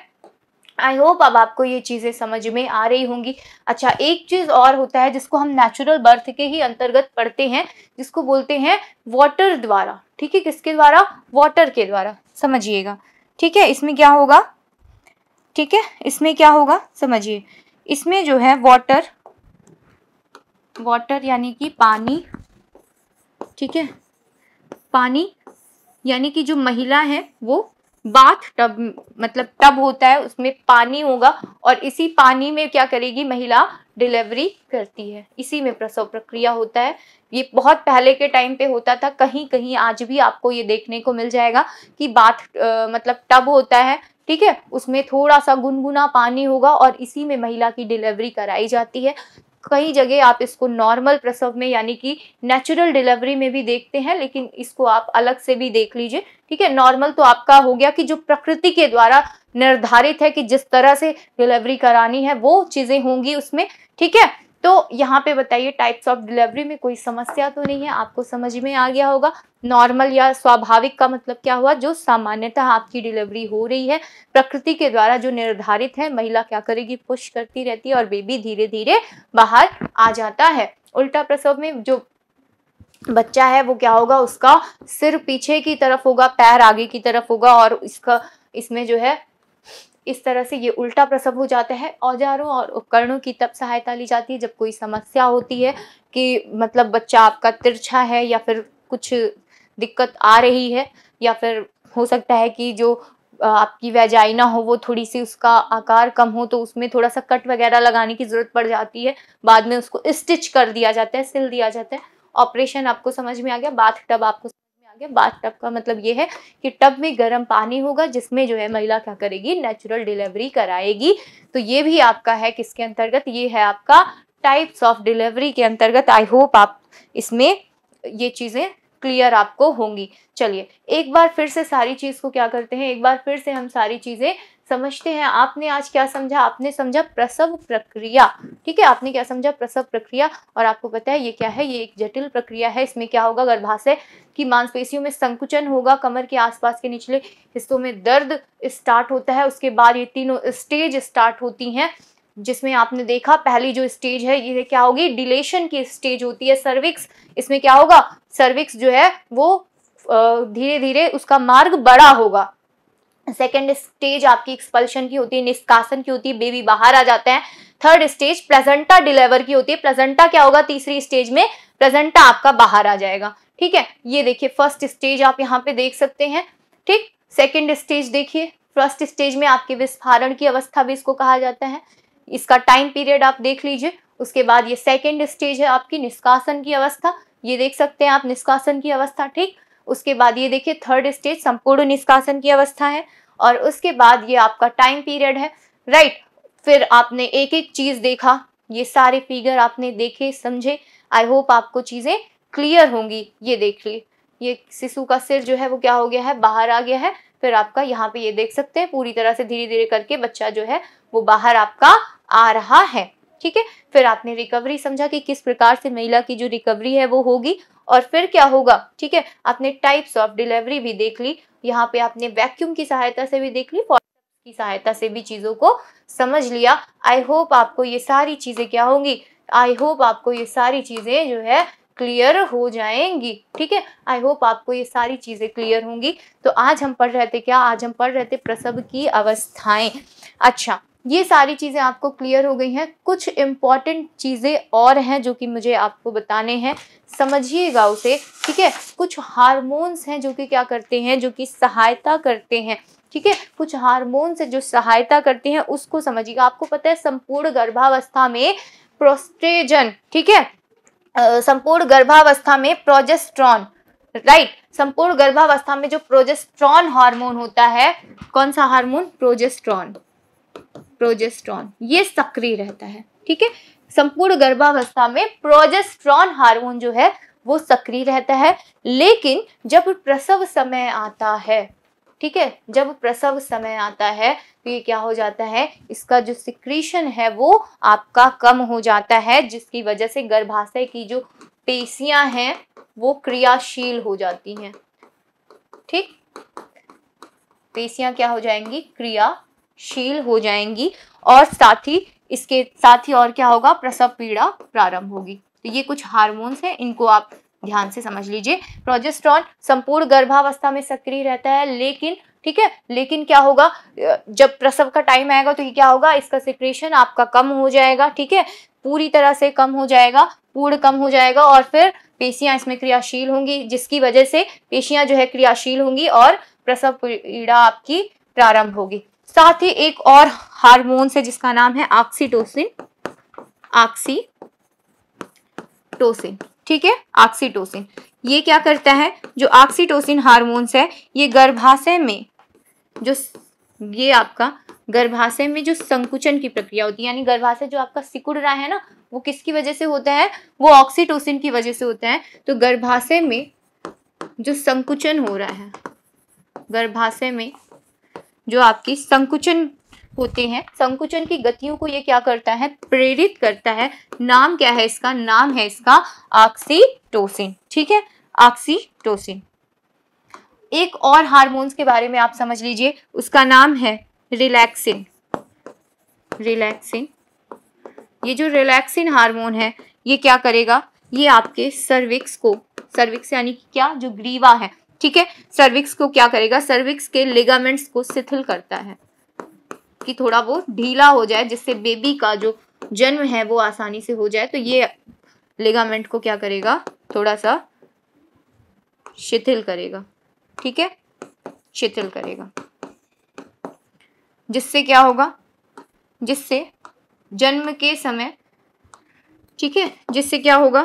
आई होप अब आपको ये चीज़ें समझ में आ रही होंगी अच्छा एक चीज़ और होता है जिसको हम नेचुरल बर्थ के ही अंतर्गत पढ़ते हैं जिसको बोलते हैं वाटर द्वारा ठीक है किसके द्वारा वाटर के द्वारा समझिएगा ठीक है इसमें क्या होगा ठीक है इसमें क्या होगा समझिए इसमें जो है वाटर वाटर यानी कि पानी ठीक है पानी यानी कि जो महिला है वो बाथ टब मतलब टब होता है उसमें पानी होगा और इसी पानी में क्या करेगी महिला डिलीवरी करती है इसी में प्रसव प्रक्रिया होता है ये बहुत पहले के टाइम पे होता था कहीं कहीं आज भी आपको ये देखने को मिल जाएगा कि बाथ मतलब टब होता है ठीक है उसमें थोड़ा सा गुनगुना पानी होगा और इसी में महिला की डिलीवरी कराई जाती है कई जगह आप इसको नॉर्मल प्रसव में यानी कि नेचुरल डिलीवरी में भी देखते हैं लेकिन इसको आप अलग से भी देख लीजिए ठीक है नॉर्मल तो आपका हो गया कि जो प्रकृति के द्वारा निर्धारित है कि जिस तरह से डिलीवरी करानी है वो चीज़ें होंगी उसमें ठीक है तो यहाँ पे बताइए टाइप्स ऑफ डिलीवरी में कोई समस्या तो नहीं है आपको समझ में आ गया होगा नॉर्मल या स्वाभाविक का मतलब क्या हुआ जो सामान्यतः आपकी डिलीवरी हो रही है प्रकृति के द्वारा जो निर्धारित है महिला क्या करेगी पुश करती रहती है और बेबी धीरे धीरे बाहर आ जाता है उल्टा प्रसव में जो बच्चा है वो क्या होगा उसका सिर पीछे की तरफ होगा पैर आगे की तरफ होगा और इसका इसमें जो है इस तरह से ये उल्टा प्रसव हो जाता है औजारों और उपकरणों की तब सहायता ली जाती है जब कोई समस्या होती है कि मतलब बच्चा आपका तिरछा है या फिर कुछ दिक्कत आ रही है या फिर हो सकता है कि जो आपकी वेजाइना हो वो थोड़ी सी उसका आकार कम हो तो उसमें थोड़ा सा कट वगैरह लगाने की ज़रूरत पड़ जाती है बाद में उसको स्टिच कर दिया जाता है सिल दिया जाता है ऑपरेशन आपको समझ में आ गया बाथ टब आपको आगे बाथ टब का मतलब ये है कि टब में गर्म पानी होगा जिसमें जो है महिला क्या करेगी नेचुरल डिलीवरी कराएगी तो ये भी आपका है किसके अंतर्गत ये है आपका टाइप्स ऑफ डिलीवरी के अंतर्गत आई होप आप इसमें ये चीज़ें क्लियर आपको होंगी चलिए एक बार फिर से सारी चीज़ को क्या करते हैं एक बार फिर से हम सारी चीज़ें समझते हैं आपने आज क्या समझा आपने समझा प्रसव प्रक्रिया ठीक है आपने क्या समझा प्रसव प्रक्रिया और आपको पता है ये क्या है ये एक जटिल प्रक्रिया है इसमें क्या होगा गर्भाशय की मांसपेशियों में संकुचन होगा कमर के आसपास के निचले हिस्सों में दर्द स्टार्ट होता है उसके बाद ये तीनों स्टेज स्टार्ट होती हैं जिसमें आपने देखा पहली जो स्टेज है ये क्या होगी डिलेशन की स्टेज होती है सर्विक्स इसमें क्या होगा सर्विक्स जो है वो धीरे धीरे उसका मार्ग बड़ा होगा सेकेंड स्टेज आपकी एक्सपल्शन की होती है निष्कासन की होती है बेबी बाहर आ जाते हैं थर्ड स्टेज प्रेजेंटा डिलीवर की होती है प्रेजेंटा क्या होगा तीसरी स्टेज में प्रेजेंटा आपका बाहर आ जाएगा ठीक है ये देखिए फर्स्ट स्टेज आप यहाँ पे देख सकते हैं ठीक सेकेंड स्टेज देखिए फर्स्ट स्टेज में आपके विस्फारण की अवस्था भी इसको कहा जाता है इसका टाइम पीरियड आप देख लीजिए उसके बाद ये सेकेंड स्टेज है आपकी निष्कासन की अवस्था ये देख सकते हैं आप निष्कासन की अवस्था ठीक उसके बाद ये देखिए थर्ड स्टेज संपूर्ण निष्कासन की अवस्था है और उसके बाद ये आपका टाइम पीरियड है राइट फिर आपने एक एक चीज़ देखा ये सारे फिगर आपने देखे समझे आई होप आपको चीज़ें क्लियर होंगी ये देख ली ये शिशु का सिर जो है वो क्या हो गया है बाहर आ गया है फिर आपका यहाँ पे ये देख सकते हैं पूरी तरह से धीरे धीरे करके बच्चा जो है वो बाहर आपका आ रहा है ठीक है फिर आपने रिकवरी समझा कि किस प्रकार से महिला की जो रिकवरी है वो होगी और फिर क्या होगा ठीक है आपने टाइप्स ऑफ डिलीवरी भी देख ली यहाँ पे आपने वैक्यूम की सहायता से भी देख ली की सहायता से भी चीज़ों को समझ लिया आई होप आपको ये सारी चीज़ें क्या होंगी आई होप आपको ये सारी चीज़ें जो है क्लियर हो जाएंगी ठीक है आई होप आपको ये सारी चीज़ें क्लियर होंगी तो आज हम पढ़ रहे थे क्या आज हम पढ़ रहे थे प्रसव की अवस्थाएं अच्छा ये सारी चीज़ें आपको क्लियर हो गई हैं कुछ इम्पॉर्टेंट चीज़ें और हैं जो कि मुझे आपको बताने हैं समझिएगा उसे ठीक है कुछ हार्मोन्स हैं जो कि क्या करते हैं जो कि सहायता करते हैं ठीक है कुछ हार्मोन्स जो सहायता करते हैं उसको समझिएगा आपको पता है संपूर्ण गर्भावस्था में प्रोस्टेजन ठीक है संपूर्ण गर्भावस्था में प्रोजेस्ट्रॉन राइट संपूर्ण गर्भावस्था में जो प्रोजेस्ट्रॉन हार्मोन होता है कौन सा हार्मोन प्रोजेस्ट्रॉन प्रोजेस्ट्रॉन ये सक्रिय रहता है ठीक है संपूर्ण गर्भावस्था में प्रोजेस्ट्रॉन हार्मोन जो है वो सक्रिय रहता है लेकिन जब प्रसव समय आता है ठीक है जब प्रसव समय आता है तो ये क्या हो जाता है इसका जो सिक्रीशन है वो आपका कम हो जाता है जिसकी वजह से गर्भाशय की जो पेशियां हैं वो क्रियाशील हो जाती हैं ठीक पेशियां क्या हो जाएंगी क्रिया शील हो जाएंगी और साथ ही इसके साथ ही और क्या होगा प्रसव पीड़ा प्रारंभ होगी तो ये कुछ हार्मोन्स हैं इनको आप ध्यान से समझ लीजिए प्रोजेस्ट्रॉन संपूर्ण गर्भावस्था में सक्रिय रहता है लेकिन ठीक है लेकिन क्या होगा जब प्रसव का टाइम आएगा तो ये क्या होगा इसका सिक्रेशन आपका कम हो जाएगा ठीक है पूरी तरह से कम हो जाएगा पूर्ण कम हो जाएगा और फिर पेशियां इसमें क्रियाशील होंगी जिसकी वजह से पेशियां जो है क्रियाशील होंगी और प्रसव पीड़ा आपकी प्रारंभ होगी साथ ही एक और हार्मोन है जिसका नाम है ऑक्सीटोसिन ऑक्सीटोसिन ठीक है ऑक्सीटोसिन ये क्या करता है जो ऑक्सीटोसिन हार्मोन्स है ये गर्भाशय में जो ये आपका गर्भाशय में जो संकुचन की प्रक्रिया होती है यानी गर्भाशय जो आपका सिकुड़ रहा है ना वो किसकी वजह से होता है वो ऑक्सीटोसिन की वजह से होता है तो गर्भाशय में जो संकुचन हो रहा है गर्भाशय में जो आपकी संकुचन होते हैं संकुचन की गतियों को ये क्या करता है प्रेरित करता है नाम क्या है इसका नाम है इसका ऑक्सीटोसिन ठीक है ऑक्सीटोसिन एक और हार्मोन्स के बारे में आप समझ लीजिए उसका नाम है रिलैक्सिन रिलैक्सिन ये जो रिलैक्सिन हार्मोन है ये क्या करेगा ये आपके सर्विक्स को सर्विक्स यानी क्या जो ग्रीवा है ठीक है सर्विक्स को क्या करेगा सर्विक्स के लिगामेंट्स को शिथिल करता है कि थोड़ा वो ढीला हो जाए जिससे बेबी का जो जन्म है वो आसानी से हो जाए तो ये लिगामेंट को क्या करेगा थोड़ा सा शिथिल करेगा ठीक है शिथिल करेगा जिससे क्या होगा जिससे जन्म के समय ठीक है जिससे क्या होगा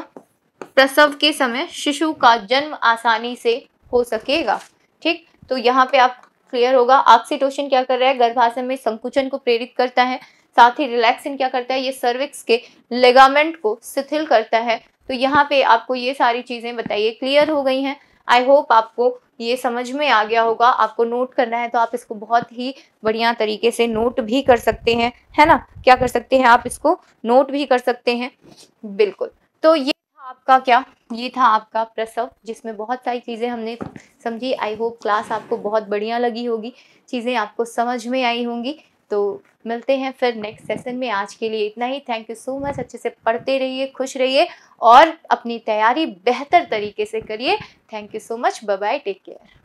प्रसव के समय शिशु का जन्म आसानी से हो सकेगा ठीक तो यहाँ पे आप क्लियर होगा ऑक्सीटोशन क्या कर रहा है गर्भाशय में संकुचन को प्रेरित करता है साथ ही रिलैक्सिन क्या करता है ये सर्विक्स के लेगामेंट को शिथिल करता है तो यहाँ पे आपको ये सारी चीज़ें बताइए क्लियर हो गई हैं आई होप आपको ये समझ में आ गया होगा आपको नोट करना है तो आप इसको बहुत ही बढ़िया तरीके से नोट भी कर सकते हैं है ना क्या कर सकते हैं आप इसको नोट भी कर सकते हैं बिल्कुल तो ये आपका क्या ये था आपका प्रसव जिसमें बहुत सारी चीज़ें हमने समझी आई होप क्लास आपको बहुत बढ़िया लगी होगी चीज़ें आपको समझ में आई होंगी तो मिलते हैं फिर नेक्स्ट सेशन में आज के लिए इतना ही थैंक यू सो मच अच्छे से पढ़ते रहिए खुश रहिए और अपनी तैयारी बेहतर तरीके से करिए thank you so much bye take care